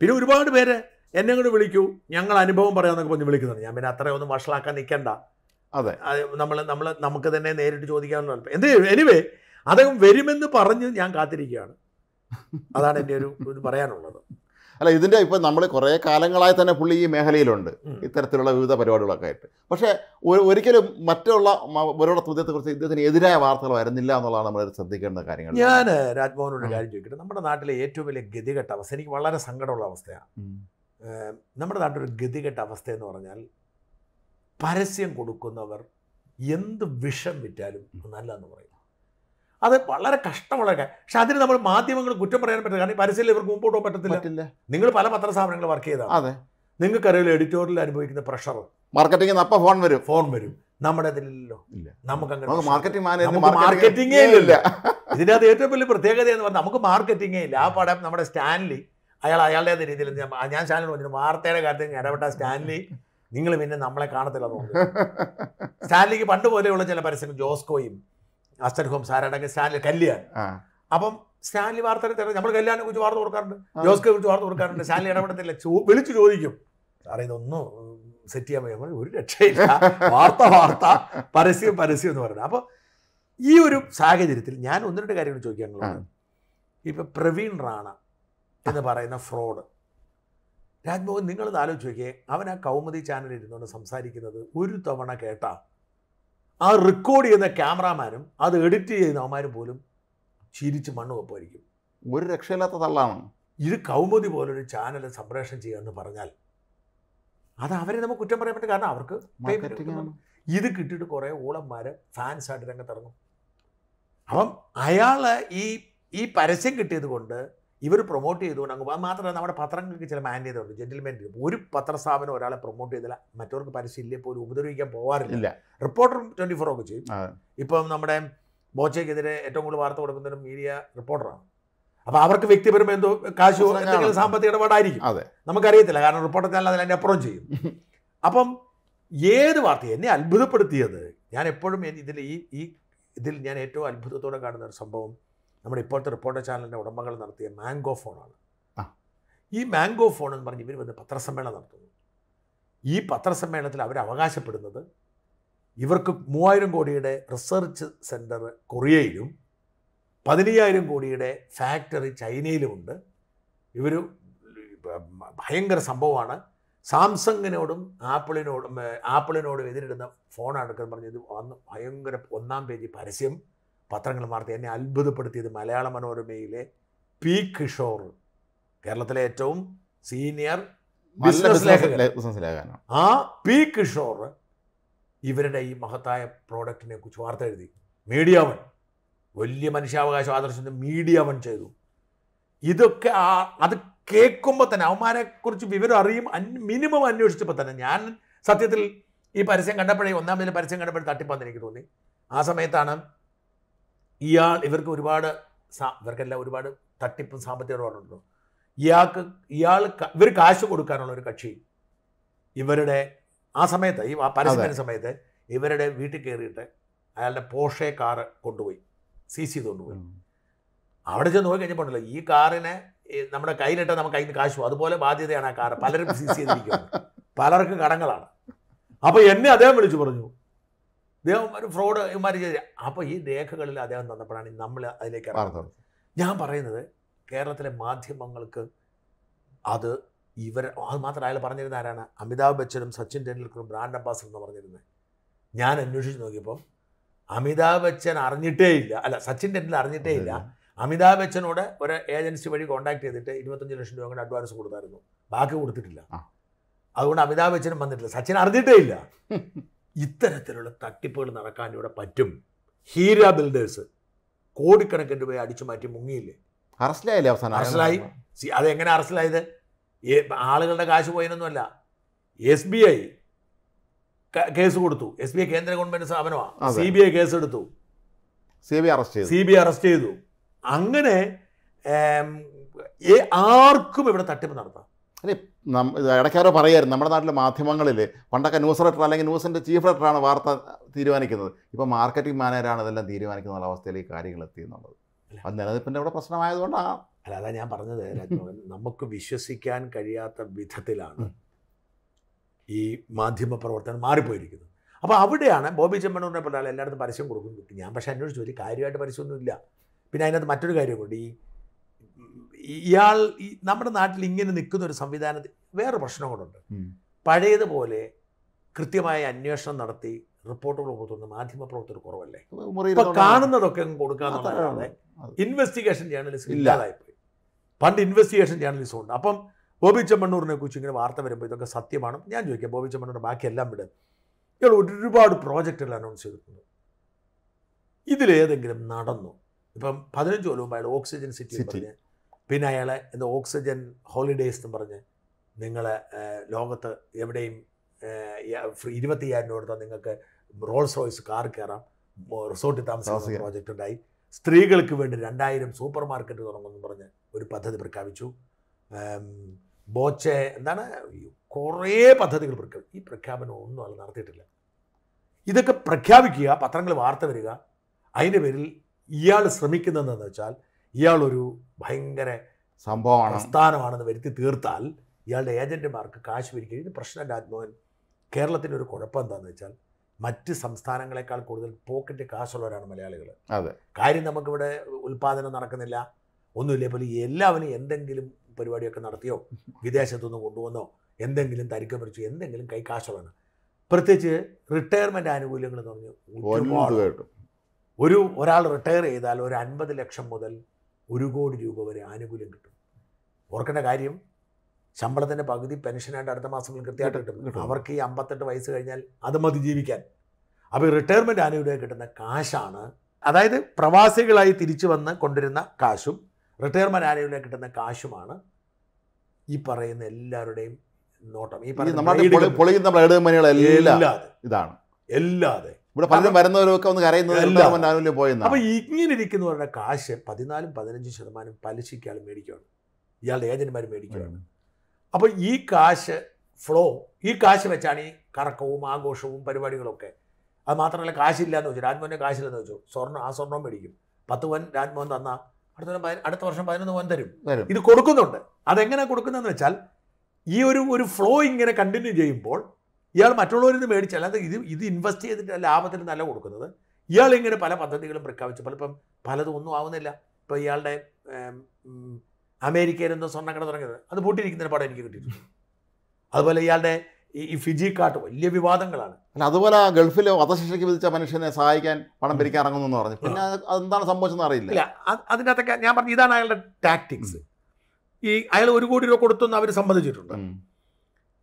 പിന്നെ ഒരുപാട് പേര് എന്നെ കൂടെ വിളിക്കൂ ഞങ്ങൾ അനുഭവം പറയാമെന്നൊക്കെ പറഞ്ഞ് വിളിക്കുന്നുണ്ട് ഞാൻ പിന്നെ ഒന്നും വഷളാക്കാൻ നിൽക്കണ്ട അതെ നമ്മൾ നമ്മൾ നമുക്ക് തന്നെ നേരിട്ട് ചോദിക്കാനുള്ള എന്ത് എനിവേ അദ്ദേഹം വരുമെന്ന് പറഞ്ഞ് ഞാൻ കാത്തിരിക്കുകയാണ് അതാണ് എൻ്റെ ഒരു ഇത് പറയാനുള്ളത് അല്ല ഇതിൻ്റെ ഇപ്പം നമ്മൾ കുറേ കാലങ്ങളായി തന്നെ പുള്ളി ഈ മേഖലയിലുണ്ട് ഇത്തരത്തിലുള്ള വിവിധ പരിപാടികളൊക്കെ ആയിട്ട് പക്ഷേ ഒരിക്കലും മറ്റുള്ള ഒരോടെ തുദ്യത്തെക്കുറിച്ച് ഇദ്ദേഹത്തിന് എതിരായ വാർത്തകൾ വരുന്നില്ല എന്നുള്ളതാണ് നമ്മൾ ശ്രദ്ധിക്കേണ്ട കാര്യങ്ങൾ ഞാൻ രാജ്മോഹനോട് കാര്യം ചോദിക്കട്ടെ നമ്മുടെ നാട്ടിലെ ഏറ്റവും വലിയ ഗതികെട്ട അവസ്ഥ എനിക്ക് വളരെ സങ്കടമുള്ള അവസ്ഥയാണ് നമ്മുടെ നാട്ടിലൊരു ഗതികെട്ട അവസ്ഥ എന്ന് പറഞ്ഞാൽ പരസ്യം കൊടുക്കുന്നവർ എന്ത് വിഷം വിറ്റാലും നല്ലതെന്ന് പറയും അത് വളരെ കഷ്ടമുള്ള പക്ഷെ അതിന് നമ്മൾ മാധ്യമങ്ങൾ കുറ്റം പറയാൻ പറ്റില്ല കാരണം ഈ പരസ്യം ഇവർക്ക് മുമ്പോട്ട് പോകാൻ പറ്റത്തില്ല നിങ്ങൾ പല സ്ഥാപനങ്ങൾ വർക്ക് ചെയ്താൽ അതെ നിങ്ങൾക്കറിയില്ല എഡിറ്റോറിയൽ അനുഭവിക്കുന്ന പ്രഷർ മാർക്കറ്റിംഗ് അപ്പം ഫോൺ വരും ഫോൺ വരും നമ്മുടെ ഇതിലല്ലോ നമുക്ക് അങ്ങനെ മാർക്കറ്റിംഗ് മാർക്കറ്റിംഗേ ഇല്ല ഇതിൻ്റെ ഏറ്റവും വലിയ പ്രത്യേകത എന്ന് പറഞ്ഞാൽ നമുക്ക് മാർക്കറ്റിംഗേ ഇല്ല ആ പടം നമ്മുടെ സ്റ്റാൻലി അയാൾ അയാളുടെ രീതിയിൽ ഞാൻ ചാനൽ പറഞ്ഞു വാർത്തയുടെ കാര്യത്തിൽ ഇടപെട്ട സ്റ്റാൻലി നിങ്ങൾ പിന്നെ നമ്മളെ കാണത്തില്ല തോന്നുന്നു സ്റ്റാൻലിക്ക് പണ്ട് പോലെയുള്ള ചില പരസ്യങ്ങൾ ജോസ്കോയും അസ്തർ ഹോം സാരാണെങ്കിൽ സ്റ്റാൻലി കല്യാൺ അപ്പം സ്റ്റാൻലി വാർത്ത നമ്മൾ കല്യാണിനെ കുറിച്ച് വാർത്ത കൊടുക്കാറുണ്ട് ജോസ്കെ കുറിച്ച് വാർത്ത കൊടുക്കാറുണ്ട് സ്റ്റാൻലി ഇടപെടത്തില്ല വിളിച്ചു ചോദിക്കും സാറേ ഇതൊന്നും സെറ്റ് ചെയ്യാൻ പറ്റും ഒരു രക്ഷയില്ല വാർത്ത വാർത്ത പരസ്യം പരസ്യം എന്ന് പറയുന്നത് അപ്പോൾ ഈ ഒരു സാഹചര്യത്തിൽ ഞാൻ ഒന്ന് രണ്ട് കാര്യങ്ങൾ ചോദിക്കാനുള്ളത് ഇപ്പം പ്രവീൺ റാണ എന്ന് പറയുന്ന ഫ്രോഡ് രാജ്മോഹൻ നിങ്ങളിത് ആലോചിച്ച് നോക്കിയേ അവൻ ആ കൗമുദി ചാനലിൽ ഇരുന്നുകൊണ്ട് സംസാരിക്കുന്നത് ഒരു തവണ കേട്ടാ ആ റെക്കോർഡ് ചെയ്യുന്ന ക്യാമറാമാരും അത് എഡിറ്റ് ചെയ്യുന്ന അവന്മാരും പോലും ചിരിച്ച് മണ്ണ് വെപ്പായിരിക്കും ഒരു രക്ഷയില്ലാത്ത തള്ളാണ് ഇത് കൗമുദി പോലൊരു ചാനൽ സംപ്രേഷണം ചെയ്യുക പറഞ്ഞാൽ അത് അവരെ നമുക്ക് കുറ്റം പറയാൻ പറ്റും കാരണം അവർക്ക് ഇത് കിട്ടിയിട്ട് കുറേ ഓളന്മാർ ഫാൻസായിട്ട് രംഗത്തിറങ്ങും അപ്പം അയാൾ ഈ ഈ പരസ്യം കിട്ടിയത് കൊണ്ട് ഇവർ പ്രൊമോട്ട് ചെയ്തുകൊണ്ട് അങ്ങ് അത് മാത്രമല്ല നമ്മുടെ പത്രങ്ങൾക്ക് ചില മാൻഡേറ്റുണ്ട് ജെന്റിൽമാൻ ഒരു പത്രസ്ഥാപനം ഒരാളെ പ്രൊമോട്ട് ചെയ്തില്ല മറ്റവർക്ക് പരസ്യം ഇല്ലേ പോലും ഉപദ്രവിക്കാൻ പോകാറില്ല റിപ്പോർട്ടർ ട്വൻറ്റി ഫോർ ഒക്കെ ചെയ്യും ഇപ്പം നമ്മുടെ ബോച്ചയ്ക്കെതിരെ ഏറ്റവും കൂടുതൽ വാർത്ത ഒരു മീഡിയ റിപ്പോർട്ടറാണ് അപ്പോൾ അവർക്ക് വ്യക്തിപരമായി എന്തോ കാശ് എന്തെങ്കിലും സാമ്പത്തിക ഇടപാടായിരിക്കും നമുക്കറിയത്തില്ല കാരണം റിപ്പോർട്ടർ ചാനൽ അതിൽ അതിൻ്റെ അപ്പുറം ചെയ്യും അപ്പം ഏത് വാർത്ത എന്നെ അത്ഭുതപ്പെടുത്തിയത് ഞാൻ എപ്പോഴും ഇതിൽ ഈ ഈ ഇതിൽ ഞാൻ ഏറ്റവും അത്ഭുതത്തോടെ കാണുന്ന ഒരു സംഭവം നമ്മുടെ ഇപ്പോഴത്തെ റിപ്പോർട്ടർ ചാനലിൻ്റെ ഉടമകൾ നടത്തിയ മാംഗോ ഫോണാണ് ഈ മാംഗോ ഫോൺ എന്ന് പറഞ്ഞ് ഇവർ വന്ന് പത്രസമ്മേളനം നടത്തുന്നു ഈ പത്രസമ്മേളനത്തിൽ അവർ അവകാശപ്പെടുന്നത് ഇവർക്ക് മൂവായിരം കോടിയുടെ റിസർച്ച് സെൻറ്റർ കൊറിയയിലും പതിനയ്യായിരം കോടിയുടെ ഫാക്ടറി ചൈനയിലുമുണ്ട് ഇവർ ഭയങ്കര സംഭവമാണ് സാംസങ്ങിനോടും ആപ്പിളിനോടും ആപ്പിളിനോടും എതിരിടുന്ന ഫോണാണ് എടുക്കാൻ പറഞ്ഞത് വന്ന് ഭയങ്കര ഒന്നാം പേജ് പരസ്യം പത്രങ്ങൾ വാർത്ത എന്നെ അത്ഭുതപ്പെടുത്തിയത് മലയാള മനോരമയിലെ പി കിഷോർ കേരളത്തിലെ ഏറ്റവും സീനിയർ ബിസിനസ് ആ പി കിഷോർ ഇവരുടെ ഈ മഹത്തായ പ്രോഡക്റ്റിനെ കുറിച്ച് വാർത്ത എഴുതി മീഡിയ വൺ വലിയ മനുഷ്യാവകാശ ആദർശത്തിന് മീഡിയ വൺ ചെയ്തു ഇതൊക്കെ ആ അത് കേൾക്കുമ്പോൾ തന്നെ കുറിച്ച് വിവരം അറിയും മിനിമം അന്വേഷിച്ചപ്പോൾ തന്നെ ഞാൻ സത്യത്തിൽ ഈ പരസ്യം കണ്ടപ്പോഴേ ഒന്നാമതിൽ പരസ്യം കണ്ടപ്പോഴേ തട്ടിപ്പാന്ന് എനിക്ക് തോന്നി ആ സമയത്താണ് ഇയാൾ ഇവർക്ക് ഒരുപാട് ഇവർക്കെല്ലാം ഒരുപാട് തട്ടിപ്പും സാമ്പത്തിക ഇടപാടുണ്ടോ ഇയാൾക്ക് ഇയാൾ ഇവർ കാശ് കൊടുക്കാനുള്ള ഒരു കക്ഷി ഇവരുടെ ആ സമയത്ത് ഈ പരസ്യത്തിന് സമയത്ത് ഇവരുടെ വീട്ടിൽ കയറിയിട്ട് അയാളുടെ പോഷെ കാറ് കൊണ്ടുപോയി സി സി കൊണ്ടുപോയി അവിടെ ചെന്ന് നോക്കി കഴിഞ്ഞപ്പോണ്ടല്ലോ ഈ കാറിനെ നമ്മുടെ കയ്യിലിട്ടാൽ നമുക്ക് അതിന് നിന്ന് അതുപോലെ ബാധ്യതയാണ് ആ കാറ് പലരും സി സി ചെയ്തിരിക്കുന്നത് പലർക്കും കടങ്ങളാണ് അപ്പോൾ എന്നെ അദ്ദേഹം വിളിച്ചു പറഞ്ഞു ദേവന്മാർ ഫ്രോഡ് ഇവന്മാർ അപ്പോൾ ഈ രേഖകളിൽ അദ്ദേഹം തന്നപ്പോഴാണ് നമ്മൾ അതിലേക്ക് ഞാൻ പറയുന്നത് കേരളത്തിലെ മാധ്യമങ്ങൾക്ക് അത് ഇവർ അത് മാത്രം അയാൾ പറഞ്ഞിരുന്ന ആരാണ് അമിതാഭ് ബച്ചനും സച്ചിൻ ടെണ്ടുൽക്കറും ബ്രാൻഡ് അംബാസഡർ എന്ന് പറഞ്ഞിരുന്നത് ഞാൻ അന്വേഷിച്ച് നോക്കിയപ്പോൾ അമിതാഭ് ബച്ചൻ അറിഞ്ഞിട്ടേ ഇല്ല അല്ല സച്ചിൻ ടെണ്ടുൽ അറിഞ്ഞിട്ടേ ഇല്ല അമിതാഭ് ബച്ചനോട് ഒരു ഏജൻസി വഴി കോൺടാക്ട് ചെയ്തിട്ട് ഇരുപത്തഞ്ച് ലക്ഷം രൂപ കൊണ്ട് അഡ്വാൻസ് കൊടുത്തായിരുന്നു ബാക്കി കൊടുത്തിട്ടില്ല അതുകൊണ്ട് അമിതാഭ് ബച്ചനും വന്നിട്ടില്ല സച്ചിൻ അറിഞ്ഞിട്ടേ ഇല്ല ഇത്തരത്തിലുള്ള തട്ടിപ്പുകൾ നടക്കാൻ ഇവിടെ പറ്റും ഹീര ബിൽഡേഴ്സ് കോടിക്കണക്കിന് രൂപയെ അടിച്ചു മാറ്റി മുങ്ങിയില്ലേ അറസ്റ്റിലായില്ലേ അവസാനം അറസ്റ്റിലായി അതെങ്ങനെ അറസ്റ്റിലായത് ആളുകളുടെ കാശ് പോയതൊന്നുമല്ല എസ് ബി ഐ കേസ് കൊടുത്തു എസ് ബി ഐ കേന്ദ്ര ഗവൺമെന്റ് സ്ഥാപനമാണ് സി ബി ഐ കേസ് എടുത്തു സി ബി അറസ്റ്റ് ചെയ്തു സി ബി അറസ്റ്റ് ചെയ്തു അങ്ങനെ ആർക്കും ഇവിടെ തട്ടിപ്പ് നടത്താം അല്ലെ ഇടയ്ക്കാരോ പറയായിരുന്നു നമ്മുടെ നാട്ടിലെ മാധ്യമങ്ങളിൽ പണ്ടൊക്കെ ന്യൂസ് റൈറ്റർ അല്ലെങ്കിൽ ന്യൂസിൻ്റെ ചീഫ് റൈറ്ററാണ് വാർത്ത തീരുമാനിക്കുന്നത് ഇപ്പോൾ മാർക്കറ്റിംഗ് മാനേജറാണ് ഇതെല്ലാം തീരുമാനിക്കുന്ന കാര്യങ്ങൾ എത്തി എന്നുള്ളത് അത് നിലനിൽപ്പിൻ്റെ അവിടെ പ്രശ്നമായതുകൊണ്ടാണ് അല്ല അതാ ഞാൻ പറഞ്ഞത് നമുക്ക് വിശ്വസിക്കാൻ കഴിയാത്ത വിധത്തിലാണ് ഈ മാധ്യമ പ്രവർത്തനം മാറിപ്പോയിരിക്കുന്നത് അപ്പോൾ അവിടെയാണ് ബോബി ചെമ്മണൂറിനെ പറഞ്ഞാൽ എല്ലായിടത്തും പരസ്യം കൊടുക്കും ഞാൻ പക്ഷേ അന്വേഷിച്ചു ഒരു കാര്യമായിട്ട് പരസ്യമൊന്നുമില്ല പിന്നെ അതിനകത്ത് മറ്റൊരു കാര്യം കൂടി ഈ ഇയാൾ നമ്മുടെ നാട്ടിൽ ഇങ്ങനെ നിൽക്കുന്ന ഒരു സംവിധാനം വേറെ പ്രശ്നം കൂടെ പഴയതുപോലെ കൃത്യമായ അന്വേഷണം നടത്തി റിപ്പോർട്ടുകൾ കൊടുത്തുകൊണ്ട് മാധ്യമപ്രവർത്തകർ കുറവല്ലേ കാണുന്നതൊക്കെ കൊടുക്കാൻ ഇൻവെസ്റ്റിഗേഷൻ ജേർണലിസ്റ്റ് ഇല്ലാതായിപ്പോയി പണ്ട് ഇൻവെസ്റ്റിഗേഷൻ ജേർണലിസ്റ്റും ഉണ്ട് അപ്പം ബോബി ചെമ്മണ്ണൂറിനെ കുറിച്ച് ഇങ്ങനെ വാർത്ത വരുമ്പോൾ ഇതൊക്കെ സത്യമാണ് ഞാൻ ചോദിക്കാം ബോബി ചെമ്മണ്ണൂർ ബാക്കിയെല്ലാം വിടും ഇയാൾ ഒരുപാട് പ്രോജക്റ്റുകൾ അനൗൺസ് ചെയ്തിട്ടുണ്ട് ഇതിലേതെങ്കിലും നടന്നു ഇപ്പം പതിനഞ്ച് കൊല്ലം മുമ്പ് അയാൾ ഓക്സിജൻ സിറ്റി പറഞ്ഞ് പിന്നെ അയാളെ എന്ത് ഓക്സിജൻ ഹോളിഡേയ്സ് എന്ന് പറഞ്ഞ് നിങ്ങൾ ലോകത്ത് എവിടെയും ഇരുപത്തി അയ്യായിരം രൂപ നിങ്ങൾക്ക് റോൾസ് റോയ്സ് കാർ കയറാം റിസോർട്ടിൽ താമസിക്കുന്ന പ്രോജക്റ്റ് ഉണ്ടായി സ്ത്രീകൾക്ക് വേണ്ടി രണ്ടായിരം സൂപ്പർ മാർക്കറ്റ് തുടങ്ങുമെന്ന് പറഞ്ഞ് ഒരു പദ്ധതി പ്രഖ്യാപിച്ചു ബോച്ചെ എന്താണ് കുറേ പദ്ധതികൾ പ്രഖ്യാപിച്ചു ഈ പ്രഖ്യാപനം ഒന്നും അത് നടത്തിയിട്ടില്ല ഇതൊക്കെ പ്രഖ്യാപിക്കുക പത്രങ്ങൾ വാർത്ത വരിക അതിൻ്റെ പേരിൽ ഇയാൾ ശ്രമിക്കുന്നതെന്ന് വെച്ചാൽ ഇയാളൊരു ഭയങ്കര സംഭവമാണ് സ്ഥാനമാണെന്ന് വരുത്തി തീർത്താൽ ഇയാളുടെ ഏജൻറ്റുമാർക്ക് കാശ് പിരിക്കും ഇത് പ്രശ്നം രാജ്മോഹൻ കേരളത്തിൻ്റെ ഒരു കുഴപ്പം എന്താണെന്ന് വെച്ചാൽ മറ്റ് സംസ്ഥാനങ്ങളെക്കാൾ കൂടുതൽ പോക്കറ്റ് കാശുള്ളവരാണ് മലയാളികൾ അതെ കാര്യം നമുക്കിവിടെ ഉൽപ്പാദനം നടക്കുന്നില്ല ഒന്നുമില്ല പോലും എല്ലാവരും എന്തെങ്കിലും പരിപാടിയൊക്കെ നടത്തിയോ വിദേശത്തുനിന്ന് കൊണ്ടുവന്നോ എന്തെങ്കിലും തരിക്ക പിടിച്ചു എന്തെങ്കിലും കൈ കാശുള്ളതാണ് പ്രത്യേകിച്ച് റിട്ടയർമെൻ്റ് ആനുകൂല്യങ്ങൾ എന്ന് പറഞ്ഞു ഒരു ഒരാൾ റിട്ടയർ ചെയ്താൽ ഒരു അൻപത് ലക്ഷം മുതൽ ഒരു കോടി രൂപ വരെ ആനുകൂല്യം കിട്ടും ഓർക്കേണ്ട കാര്യം ശമ്പളത്തിൻ്റെ പകുതി പെൻഷനായിട്ട് അടുത്ത മാസം കൃത്യമായിട്ട് കിട്ടും അവർക്ക് ഈ അമ്പത്തെട്ട് വയസ്സ് കഴിഞ്ഞാൽ അത് മതി ജീവിക്കാൻ അപ്പോൾ റിട്ടയർമെൻറ്റ് ആനുകൂല്യം കിട്ടുന്ന കാശാണ് അതായത് പ്രവാസികളായി തിരിച്ചു വന്ന് കൊണ്ടുവരുന്ന കാശും റിട്ടയർമെൻറ്റ് ആനുകൂല്യം കിട്ടുന്ന കാശുമാണ് ഈ പറയുന്ന എല്ലാവരുടെയും നോട്ടം ഈ പറയുന്ന ഇതാണ് എല്ലാതെ ഇവിടെ പലരും വരുന്നവരൊക്കെ ഒന്ന് കരയുന്നത് പോയെന്ന് അപ്പോൾ ഇങ്ങനെ ഇരിക്കുന്നവരുടെ കാശ് പതിനാലും പതിനഞ്ചും ശതമാനം ആൾ മേടിക്കുകയാണ് ഇയാളുടെ ഏജന്റ്മാർ മേടിക്കുകയാണ് അപ്പോൾ ഈ കാശ് ഫ്ലോ ഈ കാശ് വെച്ചാണ് ഈ കറക്കവും ആഘോഷവും പരിപാടികളൊക്കെ അത് മാത്രമല്ല കാശില്ലാന്ന് വെച്ചു രാജ്മോഹൻ്റെ കാശില്ലെന്ന് വെച്ചു സ്വർണ്ണം ആ സ്വർണ്ണം മേടിക്കും പത്ത് പവൻ രാജ്മോഹൻ തന്ന അടുത്ത അടുത്ത വർഷം പതിനൊന്ന് പവൻ തരും ഇത് കൊടുക്കുന്നുണ്ട് അതെങ്ങനെ കൊടുക്കുന്നതെന്ന് വെച്ചാൽ ഈ ഒരു ഒരു ഫ്ലോ ഇങ്ങനെ കണ്ടിന്യൂ ചെയ്യുമ്പോൾ ഇയാൾ മറ്റുള്ളവരിൽ നിന്ന് മേടിച്ച് അല്ലാതെ ഇത് ഇത് ഇൻവെസ്റ്റ് ചെയ്തിട്ട് ലാഭത്തിന് നല്ല കൊടുക്കുന്നത് ഇയാൾ ഇങ്ങനെ പല പദ്ധതികളും പ്രഖ്യാപിച്ചു പലപ്പം പലതും ഒന്നും ആവുന്നില്ല ഇപ്പോൾ ഇയാളുടെ അമേരിക്കയിൽ എന്തോ സ്വർണ്ണക്കട തുടങ്ങിയത് അത് പൂട്ടിയിരിക്കുന്നതിന് പാടം എനിക്ക് കിട്ടിയിട്ടുണ്ട് അതുപോലെ ഇയാളുടെ ഈ ഫിജി കാട്ട് വലിയ വിവാദങ്ങളാണ് അതുപോലെ ആ ഗൾഫിലെ വധശിക്ഷയ്ക്ക് വിധിച്ച മനുഷ്യനെ സഹായിക്കാൻ പണം പിരിക്കാൻ ഇറങ്ങുന്നു പറഞ്ഞു പിന്നെ അതെന്താണ് സംഭവിച്ചെന്ന് അറിയില്ല ഇല്ല അതിനകത്തൊക്കെ ഞാൻ പറഞ്ഞു ഇതാണ് അയാളുടെ ടാക്ടിക്സ് ഈ അയാൾ ഒരു കോടി രൂപ കൊടുത്തു അവർ സമ്മതിച്ചിട്ടുണ്ട്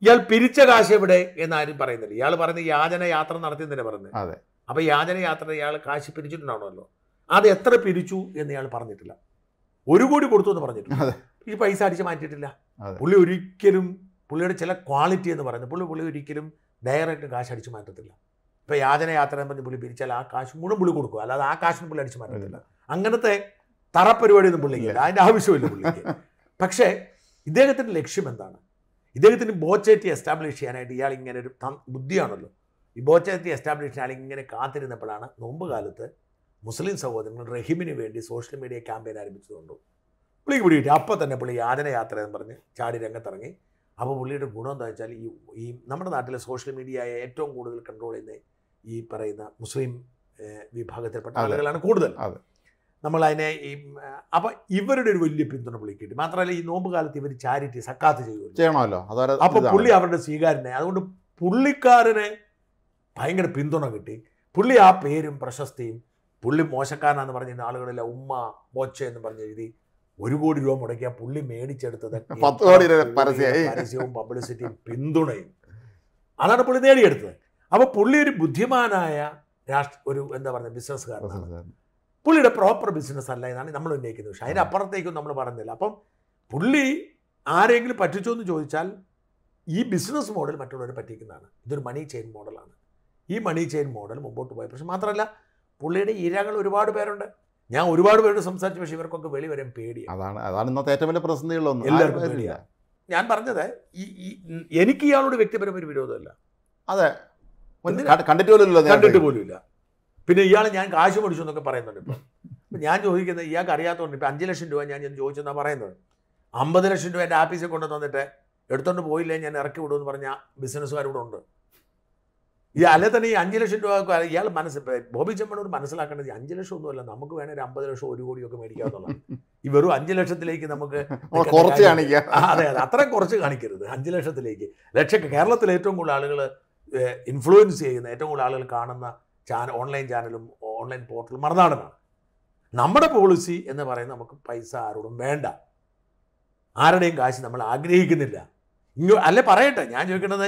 ഇയാൾ പിരിച്ച കാശ് എവിടെ എന്നാരും ആരും പറയുന്നില്ല ഇയാൾ പറയുന്നത് യാചന യാത്ര നടത്തി നടത്തിയെന്നെ പറഞ്ഞു അതെ അപ്പൊ യാചന യാത്ര ഇയാൾ കാശ് പിരിച്ചിട്ടുണ്ടാവണമല്ലോ അത് എത്ര പിരിച്ചു എന്ന് ഇയാൾ പറഞ്ഞിട്ടില്ല ഒരു കോടി കൊടുത്തു എന്ന് പറഞ്ഞിട്ടില്ല ഈ പൈസ അടിച്ച് മാറ്റിയിട്ടില്ല പുള്ളി ഒരിക്കലും പുള്ളിയുടെ ചില ക്വാളിറ്റി എന്ന് പറയുന്നത് പുള്ളി പുള്ളി ഒരിക്കലും ഡയറക്റ്റ് കാശ് അടിച്ചു മാറ്റത്തില്ല ഇപ്പൊ യാചന യാത്ര പറഞ്ഞ് പുള്ളി പിരിച്ചാൽ ആ കാശ് മുഴുവൻ പുള്ളി കൊടുക്കുക അല്ലാതെ ആ കാശിന് പുള്ളി അടിച്ചു മാറ്റത്തില്ല അങ്ങനത്തെ തറപരിപാടിയൊന്നും പുള്ളിക്കില്ല അതിന്റെ ആവശ്യമില്ല പുള്ളിക്ക് പക്ഷേ ഇദ്ദേഹത്തിന്റെ ലക്ഷ്യം എന്താണ് ഇദ്ദേഹത്തിന് ബോച്ചേറ്റി എസ്റ്റാബ്ലിഷ് ചെയ്യാനായിട്ട് ഇയാൾ ഇങ്ങനെ ഒരു ബുദ്ധിയാണല്ലോ ഈ ബോച്ചേറ്റി എസ്റ്റാബ്ലിഷ് ചെയ്യാൻ ഇങ്ങനെ കാത്തിരുന്നപ്പോഴാണ് നോമ്പ് കാലത്ത് മുസ്ലിം സഹോദരങ്ങൾ റഹീമിന് വേണ്ടി സോഷ്യൽ മീഡിയ ക്യാമ്പയിൻ ആരംഭിച്ചതുകൊണ്ട് പുള്ളിക്ക് പിടിയിട്ട് അപ്പോൾ തന്നെ പുള്ളി യാതനയാത്ര എന്ന് പറഞ്ഞ് ചാടി രംഗത്തിറങ്ങി അപ്പോൾ പുള്ളിയുടെ ഗുണം എന്താ വെച്ചാൽ ഈ ഈ നമ്മുടെ നാട്ടിലെ സോഷ്യൽ മീഡിയയെ ഏറ്റവും കൂടുതൽ കൺട്രോൾ ചെയ്യുന്ന ഈ പറയുന്ന മുസ്ലിം വിഭാഗത്തിൽപ്പെട്ട ആളുകളാണ് കൂടുതൽ അതിനെ ഈ അപ്പൊ ഇവരുടെ ഒരു വലിയ പിന്തുണ കിട്ടി മാത്രമല്ല ഈ നോമ്പ് കാലത്ത് ഇവർ ചാരിറ്റി സക്കാത്ത് ചെയ്തു ചെയ്യണമല്ലോ അപ്പോൾ പുള്ളി അവരുടെ സ്വീകാരനെ അതുകൊണ്ട് പുള്ളിക്കാരന് ഭയങ്കര പിന്തുണ കിട്ടി പുള്ളി ആ പേരും പ്രശസ്തിയും പുള്ളി മോശക്കാരനാന്ന് പറഞ്ഞ ആളുകളിലെ ഉമ്മ ബോച്ച എന്ന് പറഞ്ഞ എഴുതി ഒരു കോടി രൂപ മുടക്കിയ പുള്ളി മേടിച്ചെടുത്തത് പത്ത് കോടി പരസ്യവും പബ്ലിസിറ്റിയും പിന്തുണയും അതാണ് പുള്ളി നേടിയെടുത്തത് അപ്പോൾ പുള്ളി ഒരു ബുദ്ധിമാനായ രാഷ്ട്ര ഒരു എന്താ പറയുക ബിസിനസ്സുകാരനാണ് പുള്ളിയുടെ പ്രോപ്പർ ബിസിനസ് അല്ല എന്നാണ് നമ്മൾ ഉന്നയിക്കുന്നത് പക്ഷേ അതിനപ്പുറത്തേക്കും നമ്മൾ പറഞ്ഞില്ല അപ്പം പുള്ളി ആരെങ്കിലും പറ്റിച്ചോ എന്ന് ചോദിച്ചാൽ ഈ ബിസിനസ് മോഡൽ മറ്റുള്ളവർ പറ്റിക്കുന്നതാണ് ഇതൊരു മണി ചെയിൻ മോഡലാണ് ഈ മണി ചെയിൻ മോഡൽ മുമ്പോട്ട് പോയി പക്ഷെ മാത്രമല്ല പുള്ളിയുടെ ഇരകൾ ഒരുപാട് പേരുണ്ട് ഞാൻ ഒരുപാട് പേരോട് സംസാരിച്ചു പക്ഷേ ഇവർക്കൊക്കെ വെളി വരാൻ പേടിയാണ് അതാണ് അതാണ് ഇന്നത്തെ ഏറ്റവും വലിയ പ്രതിസന്ധികളിലൊന്നും എല്ലാവർക്കും പേടിയാണ് ഞാൻ പറഞ്ഞത് ഈ എനിക്ക് ഇയാളോട് വ്യക്തിപരമൊരു ഒരു വിരോധമല്ല അതെ കണ്ടിട്ട് പോലും കണ്ടിട്ട് പോലും ഇല്ല പിന്നെ ഇയാൾ ഞാൻ കാശ് മേടിച്ചു എന്നൊക്കെ പറയുന്നുണ്ട് ഇപ്പം ഞാൻ ചോദിക്കുന്നത് ഇയാൾക്ക് അറിയാത്തതുകൊണ്ട് ഇപ്പം അഞ്ച് ലക്ഷം രൂപ ഞാൻ ഞാൻ ചോദിച്ചെന്നാണ് പറയുന്നത് അമ്പത് ലക്ഷം രൂപ എൻ്റെ ആഫീസിൽ കൊണ്ടു തന്നിട്ട് എടുത്തോണ്ട് പോയില്ലേ ഞാൻ ഇറക്കി വിടുമെന്ന് പറഞ്ഞ ബിസിനസ്സുകാർ ഉണ്ട് ഈ അല്ലെ തന്നെ ഈ അഞ്ച് ലക്ഷം രൂപ ഇയാൾ മനസ്സ് ബോബി ചെമ്മണോട് മനസ്സിലാക്കേണ്ടത് അഞ്ച് ലക്ഷം ഒന്നുമല്ല നമുക്ക് ഒരു അമ്പത് ലക്ഷം ഒരു കോടിയൊക്കെ മേടിക്കാന്നുള്ളതാണ് ഈ വെറും അഞ്ച് ലക്ഷത്തിലേക്ക് നമുക്ക് കുറച്ച് കാണിക്കാം അതെ അതെ അത്രയും കുറച്ച് കാണിക്കരുത് അഞ്ച് ലക്ഷത്തിലേക്ക് ലക്ഷ കേരളത്തിൽ ഏറ്റവും കൂടുതൽ ആളുകൾ ഇൻഫ്ലുവൻസ് ചെയ്യുന്ന ഏറ്റവും കൂടുതൽ ആളുകൾ കാണുന്ന ചാനൽ ഓൺലൈൻ ചാനലും ഓൺലൈൻ പോർട്ടലും മറുനാടനാണ് നമ്മുടെ പോളിസി എന്ന് പറയുന്നത് നമുക്ക് പൈസ ആരോടും വേണ്ട ആരുടെയും കാശ് നമ്മൾ ആഗ്രഹിക്കുന്നില്ല ഇങ്ങോ അല്ലെ പറയട്ടെ ഞാൻ ചോദിക്കുന്നത്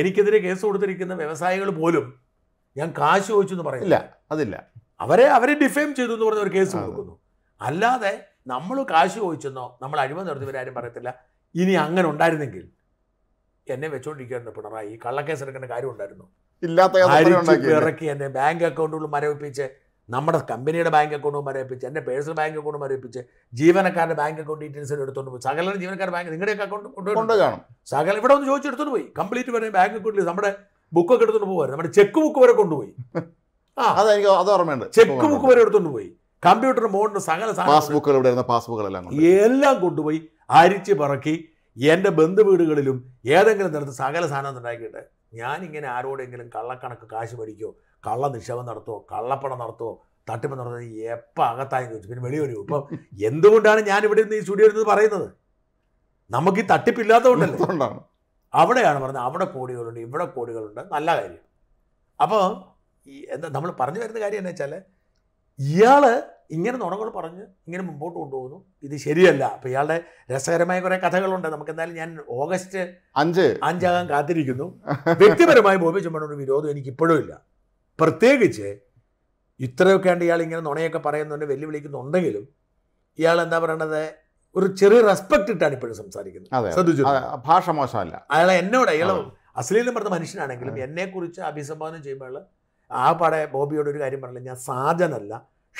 എനിക്കെതിരെ കേസ് കൊടുത്തിരിക്കുന്ന വ്യവസായികൾ പോലും ഞാൻ കാശ് ചോദിച്ചു എന്ന് പറയുന്നില്ല അതില്ല അവരെ അവരെ ഡിഫെയിം ചെയ്തു എന്ന് പറഞ്ഞ ഒരു കേസ് കൊടുക്കുന്നു അല്ലാതെ നമ്മൾ കാശ് ചോദിച്ചെന്നോ നമ്മൾ അഴിമതി നടത്തിയവരാരും പറയത്തില്ല ഇനി അങ്ങനെ ഉണ്ടായിരുന്നെങ്കിൽ എന്നെ വെച്ചോണ്ടിരിക്കുന്ന പിണറായി ഈ കള്ളക്കേസ് എടുക്കേണ്ട കാര്യം ഉണ്ടായിരുന്നു ഇല്ലാത്ത ഇറക്കി എൻ്റെ ബാങ്ക് അക്കൗണ്ടുകൾ മരവിപ്പിച്ച് നമ്മുടെ കമ്പനിയുടെ ബാങ്ക് അക്കൗണ്ടും മരവിപ്പിച്ച് എൻ്റെ പേഴ്സണൽ ബാങ്ക് അക്കൗണ്ടും മരവിപ്പിച്ച് ജീവനക്കാരുടെ ബാങ്ക് അക്കൗണ്ട് ഡീറ്റെയിൽസ് എടുത്തുകൊണ്ട് പോയി സകല ജീവനക്കാരുടെ ബാങ്ക് ഒക്കെ അക്കൗണ്ട് കൊണ്ടുപോയി കാണും സകല ഇവിടെ ഒന്ന് ചോദിച്ചു എടുത്തുകൊണ്ട് പോയി കംപ്ലീറ്റ് വരെ ബാങ്ക് അക്കൗണ്ടിൽ നമ്മുടെ ബുക്കൊക്കെ എടുത്തുകൊണ്ട് പോകുമായിരുന്നു നമ്മുടെ ചെക്ക് ബുക്ക് വരെ കൊണ്ടുപോയി ആ അതെനിക്ക് അത് ഓർമ്മയുണ്ട് ചെക്ക് ബുക്ക് വരെ എടുത്തുകൊണ്ട് പോയി കമ്പ്യൂട്ടർ മോഡിന് സകല പാസ്ബുക്കുകൾ ഇവിടെ ഇരുന്ന പാസ്ബുക്കുകളെല്ലാം എല്ലാം കൊണ്ടുപോയി അരിച്ച് പറക്കി എൻ്റെ ബന്ധുവീടുകളിലും ഏതെങ്കിലും തരത്തിൽ സകല സാധനം ഉണ്ടാക്കിയിട്ട് ഞാനിങ്ങനെ ആരോടെങ്കിലും കള്ളക്കണക്ക് കാശ് പഠിക്കോ കള്ള നിക്ഷേപം നടത്തുമോ കള്ളപ്പണം നടത്തുമോ തട്ടിപ്പ് നടത്തുന്നത് എപ്പം അകത്തായെന്ന് ചോദിച്ചു പിന്നെ വെളിയൊരു ഇപ്പം എന്തുകൊണ്ടാണ് ഞാൻ ഇവിടെ നിന്ന് ഈ സ്റ്റുഡിയോ ഇരുന്ന് പറയുന്നത് നമുക്ക് ഈ തട്ടിപ്പില്ലാത്തതുകൊണ്ടല്ലേ അവിടെയാണ് പറഞ്ഞത് അവിടെ കോടികളുണ്ട് ഇവിടെ കോടികളുണ്ട് നല്ല കാര്യം അപ്പോൾ ഈ എന്താ നമ്മൾ പറഞ്ഞു വരുന്ന കാര്യം എന്നു വെച്ചാൽ ഇയാൾ ഇങ്ങനെ നുണകൾ പറഞ്ഞ് ഇങ്ങനെ മുമ്പോട്ട് കൊണ്ടുപോകുന്നു ഇത് ശരിയല്ല അപ്പൊ ഇയാളുടെ രസകരമായ കുറേ കഥകളുണ്ട് നമുക്ക് എന്തായാലും ഞാൻ ഓഗസ്റ്റ് അഞ്ച് അഞ്ചാകാൻ കാത്തിരിക്കുന്നു വ്യക്തിപരമായി ബോബി ചെമ്മനോട് വിരോധം എനിക്ക് ഇപ്പോഴും ഇല്ല പ്രത്യേകിച്ച് ഇത്രയൊക്കെ ആണ്ട് ഇയാൾ ഇങ്ങനെ നുണയൊക്കെ പറയുന്നുണ്ട് വെല്ലുവിളിക്കുന്നുണ്ടെങ്കിലും ഇയാൾ എന്താ പറയണത് ഒരു ചെറിയ റെസ്പെക്ട് ഇട്ടാണ് ഇപ്പോഴും സംസാരിക്കുന്നത് ശ്രദ്ധിച്ചു ഭാഷ മോശമല്ല അയാൾ എന്നോട് അയാൾ അശ്ലീലം പറഞ്ഞ മനുഷ്യനാണെങ്കിലും എന്നെക്കുറിച്ച് അഭിസംബോധന ചെയ്യുമ്പോൾ ആ പടെ ബോബിയോട് ഒരു കാര്യം പറഞ്ഞില്ല ഞാൻ സാജനല്ല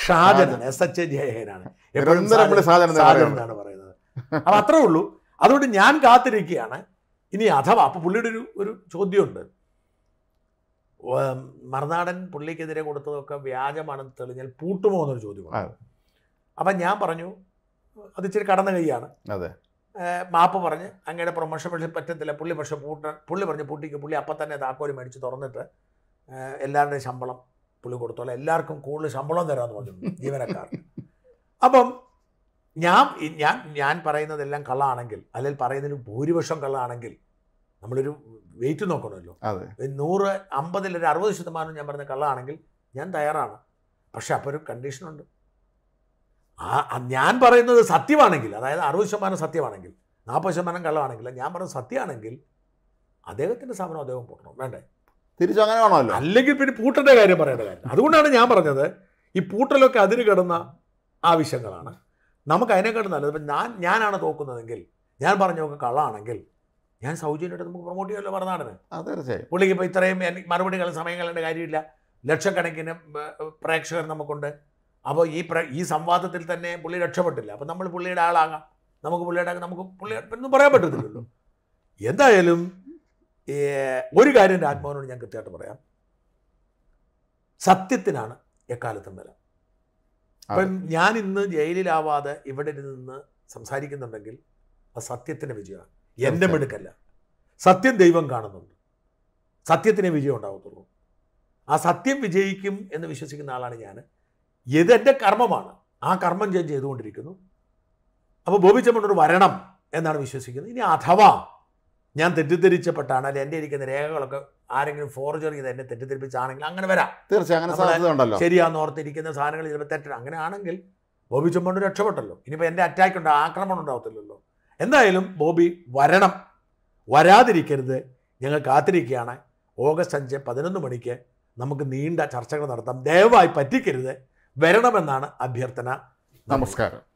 ഷാജനൻ എസ് എച്ച് ജയഹേനാണ് എപ്പോഴും എന്നാണ് പറയുന്നത് അപ്പം അത്രേ ഉള്ളൂ അതുകൊണ്ട് ഞാൻ കാത്തിരിക്കുകയാണ് ഇനി അഥവാ അപ്പൊ പുള്ളിയുടെ ഒരു ഒരു ചോദ്യമുണ്ട് മറുനാടൻ പുള്ളിക്കെതിരെ കൊടുത്തതൊക്കെ വ്യാജമാണെന്ന് തെളിഞ്ഞാൽ പൂട്ടുമോ എന്നൊരു ചോദ്യമാണ് അപ്പൊ ഞാൻ പറഞ്ഞു അത് ഇച്ചിരി കടന്ന കൈയാണ് അതെ മാപ്പ് പറഞ്ഞ് അങ്ങയുടെ പ്രൊമോഷൻ പക്ഷെ പറ്റത്തില്ല പുള്ളി പക്ഷെ പൂട്ട പുള്ളി പറഞ്ഞ് പൂട്ടിക്ക് പുള്ളി അപ്പം തന്നെ താക്കോൽ മേടിച്ച് തുറന്നിട്ട് എല്ലാവരുടെയും ശമ്പളം പുള്ളി കൊടുത്തോളാം എല്ലാവർക്കും കൂടുതൽ ശമ്പളം തരാമെന്ന് പറഞ്ഞു ജീവനക്കാർ അപ്പം ഞാൻ ഞാൻ ഞാൻ പറയുന്നതെല്ലാം കള്ളാണെങ്കിൽ അല്ലെങ്കിൽ പറയുന്നതിന് ഭൂരിപക്ഷം കള്ളാണെങ്കിൽ നമ്മളൊരു വെയിറ്റ് നോക്കണമല്ലോ നൂറ് അമ്പതിൽ ഒരു അറുപത് ശതമാനം ഞാൻ പറഞ്ഞ കള്ളാണെങ്കിൽ ഞാൻ തയ്യാറാണ് പക്ഷെ അപ്പോൾ ഒരു കണ്ടീഷനുണ്ട് ആ ഞാൻ പറയുന്നത് സത്യമാണെങ്കിൽ അതായത് അറുപത് ശതമാനം സത്യമാണെങ്കിൽ നാൽപ്പത് ശതമാനം കള്ളമാണെങ്കിൽ ഞാൻ പറയുന്നത് സത്യമാണെങ്കിൽ അദ്ദേഹത്തിൻ്റെ സ്ഥാപനം അദ്ദേഹം പോകണം വേണ്ടേ തിരിച്ചു അങ്ങനെ വേണമല്ലോ അല്ലെങ്കിൽ പിന്നെ പൂട്ടന്റെ കാര്യം പറയേണ്ട കാര്യം അതുകൊണ്ടാണ് ഞാൻ പറഞ്ഞത് ഈ പൂട്ടലൊക്കെ അതിന് കിടന്ന ആവശ്യങ്ങളാണ് നമുക്ക് അതിനെക്കാട്ടും നല്ലത് ഇപ്പം ഞാൻ ഞാനാണ് തോക്കുന്നതെങ്കിൽ ഞാൻ പറഞ്ഞൊക്കെ കള്ളാണെങ്കിൽ ഞാൻ സൗജന്യമായിട്ട് നമുക്ക് പ്രൊമോട്ട് ചെയ്യാമല്ലോ മറുനാടിന് തീർച്ചയായും പുള്ളിക്ക് ഇപ്പോൾ ഇത്രയും മറുപടികൾ സമയം കളേണ്ട കാര്യമില്ല ലക്ഷക്കണക്കിന് പ്രേക്ഷകർ നമുക്കുണ്ട് അപ്പോൾ ഈ പ്ര ഈ സംവാദത്തിൽ തന്നെ പുള്ളി രക്ഷപ്പെട്ടില്ല അപ്പം നമ്മൾ പുള്ളിയുടെ ആളാകാം നമുക്ക് പുള്ളിയുടെ നമുക്ക് പുള്ളി എന്ന് പറയാൻ പറ്റത്തില്ലല്ലോ എന്തായാലും ഒരു കാര്യം എൻ്റെ ആത്മാവിനോട് ഞാൻ കൃത്യമായിട്ട് പറയാം സത്യത്തിനാണ് എക്കാലത്തും വില അപ്പം ഞാൻ ഇന്ന് ജയിലിലാവാതെ ഇവിടെ നിന്ന് സംസാരിക്കുന്നുണ്ടെങ്കിൽ അത് സത്യത്തിൻ്റെ വിജയമാണ് എൻ്റെ മിടുക്കല്ല സത്യം ദൈവം കാണുന്നുണ്ട് സത്യത്തിനെ വിജയം ഉണ്ടാകത്തുള്ളൂ ആ സത്യം വിജയിക്കും എന്ന് വിശ്വസിക്കുന്ന ആളാണ് ഞാൻ എൻ്റെ കർമ്മമാണ് ആ കർമ്മം ഞാൻ ചെയ്തുകൊണ്ടിരിക്കുന്നു അപ്പോൾ ബോബി വരണം എന്നാണ് വിശ്വസിക്കുന്നത് ഇനി അഥവാ ഞാൻ തെറ്റിദ്ധരിച്ചപ്പെട്ടാണ് അല്ലെങ്കിൽ എൻ്റെ ഇരിക്കുന്ന രേഖകളൊക്കെ ആരെങ്കിലും ഫോർജർ ചെയ്ത് എന്നെ തെറ്റിദ്ധരിപ്പിച്ചാണെങ്കിൽ അങ്ങനെ വരാം തീർച്ചയായും ശരിയാന്ന് ഓർത്തിരിക്കുന്ന സാധനങ്ങൾ ചിലപ്പോൾ തെറ്റണം അങ്ങനെ ആണെങ്കിൽ ബോബി ചുമ്മാണ്ട് രക്ഷപ്പെട്ടല്ലോ ഇനിയിപ്പോൾ എൻ്റെ അറ്റാക്ക് ഉണ്ടോ ആക്രമണം ഉണ്ടാവത്തില്ലല്ലോ എന്തായാലും ബോബി വരണം വരാതിരിക്കരുത് ഞങ്ങൾ കാത്തിരിക്കുകയാണ് ഓഗസ്റ്റ് അഞ്ച് പതിനൊന്ന് മണിക്ക് നമുക്ക് നീണ്ട ചർച്ചകൾ നടത്താം ദയവായി പറ്റിക്കരുത് വരണമെന്നാണ് അഭ്യർത്ഥന നമസ്കാരം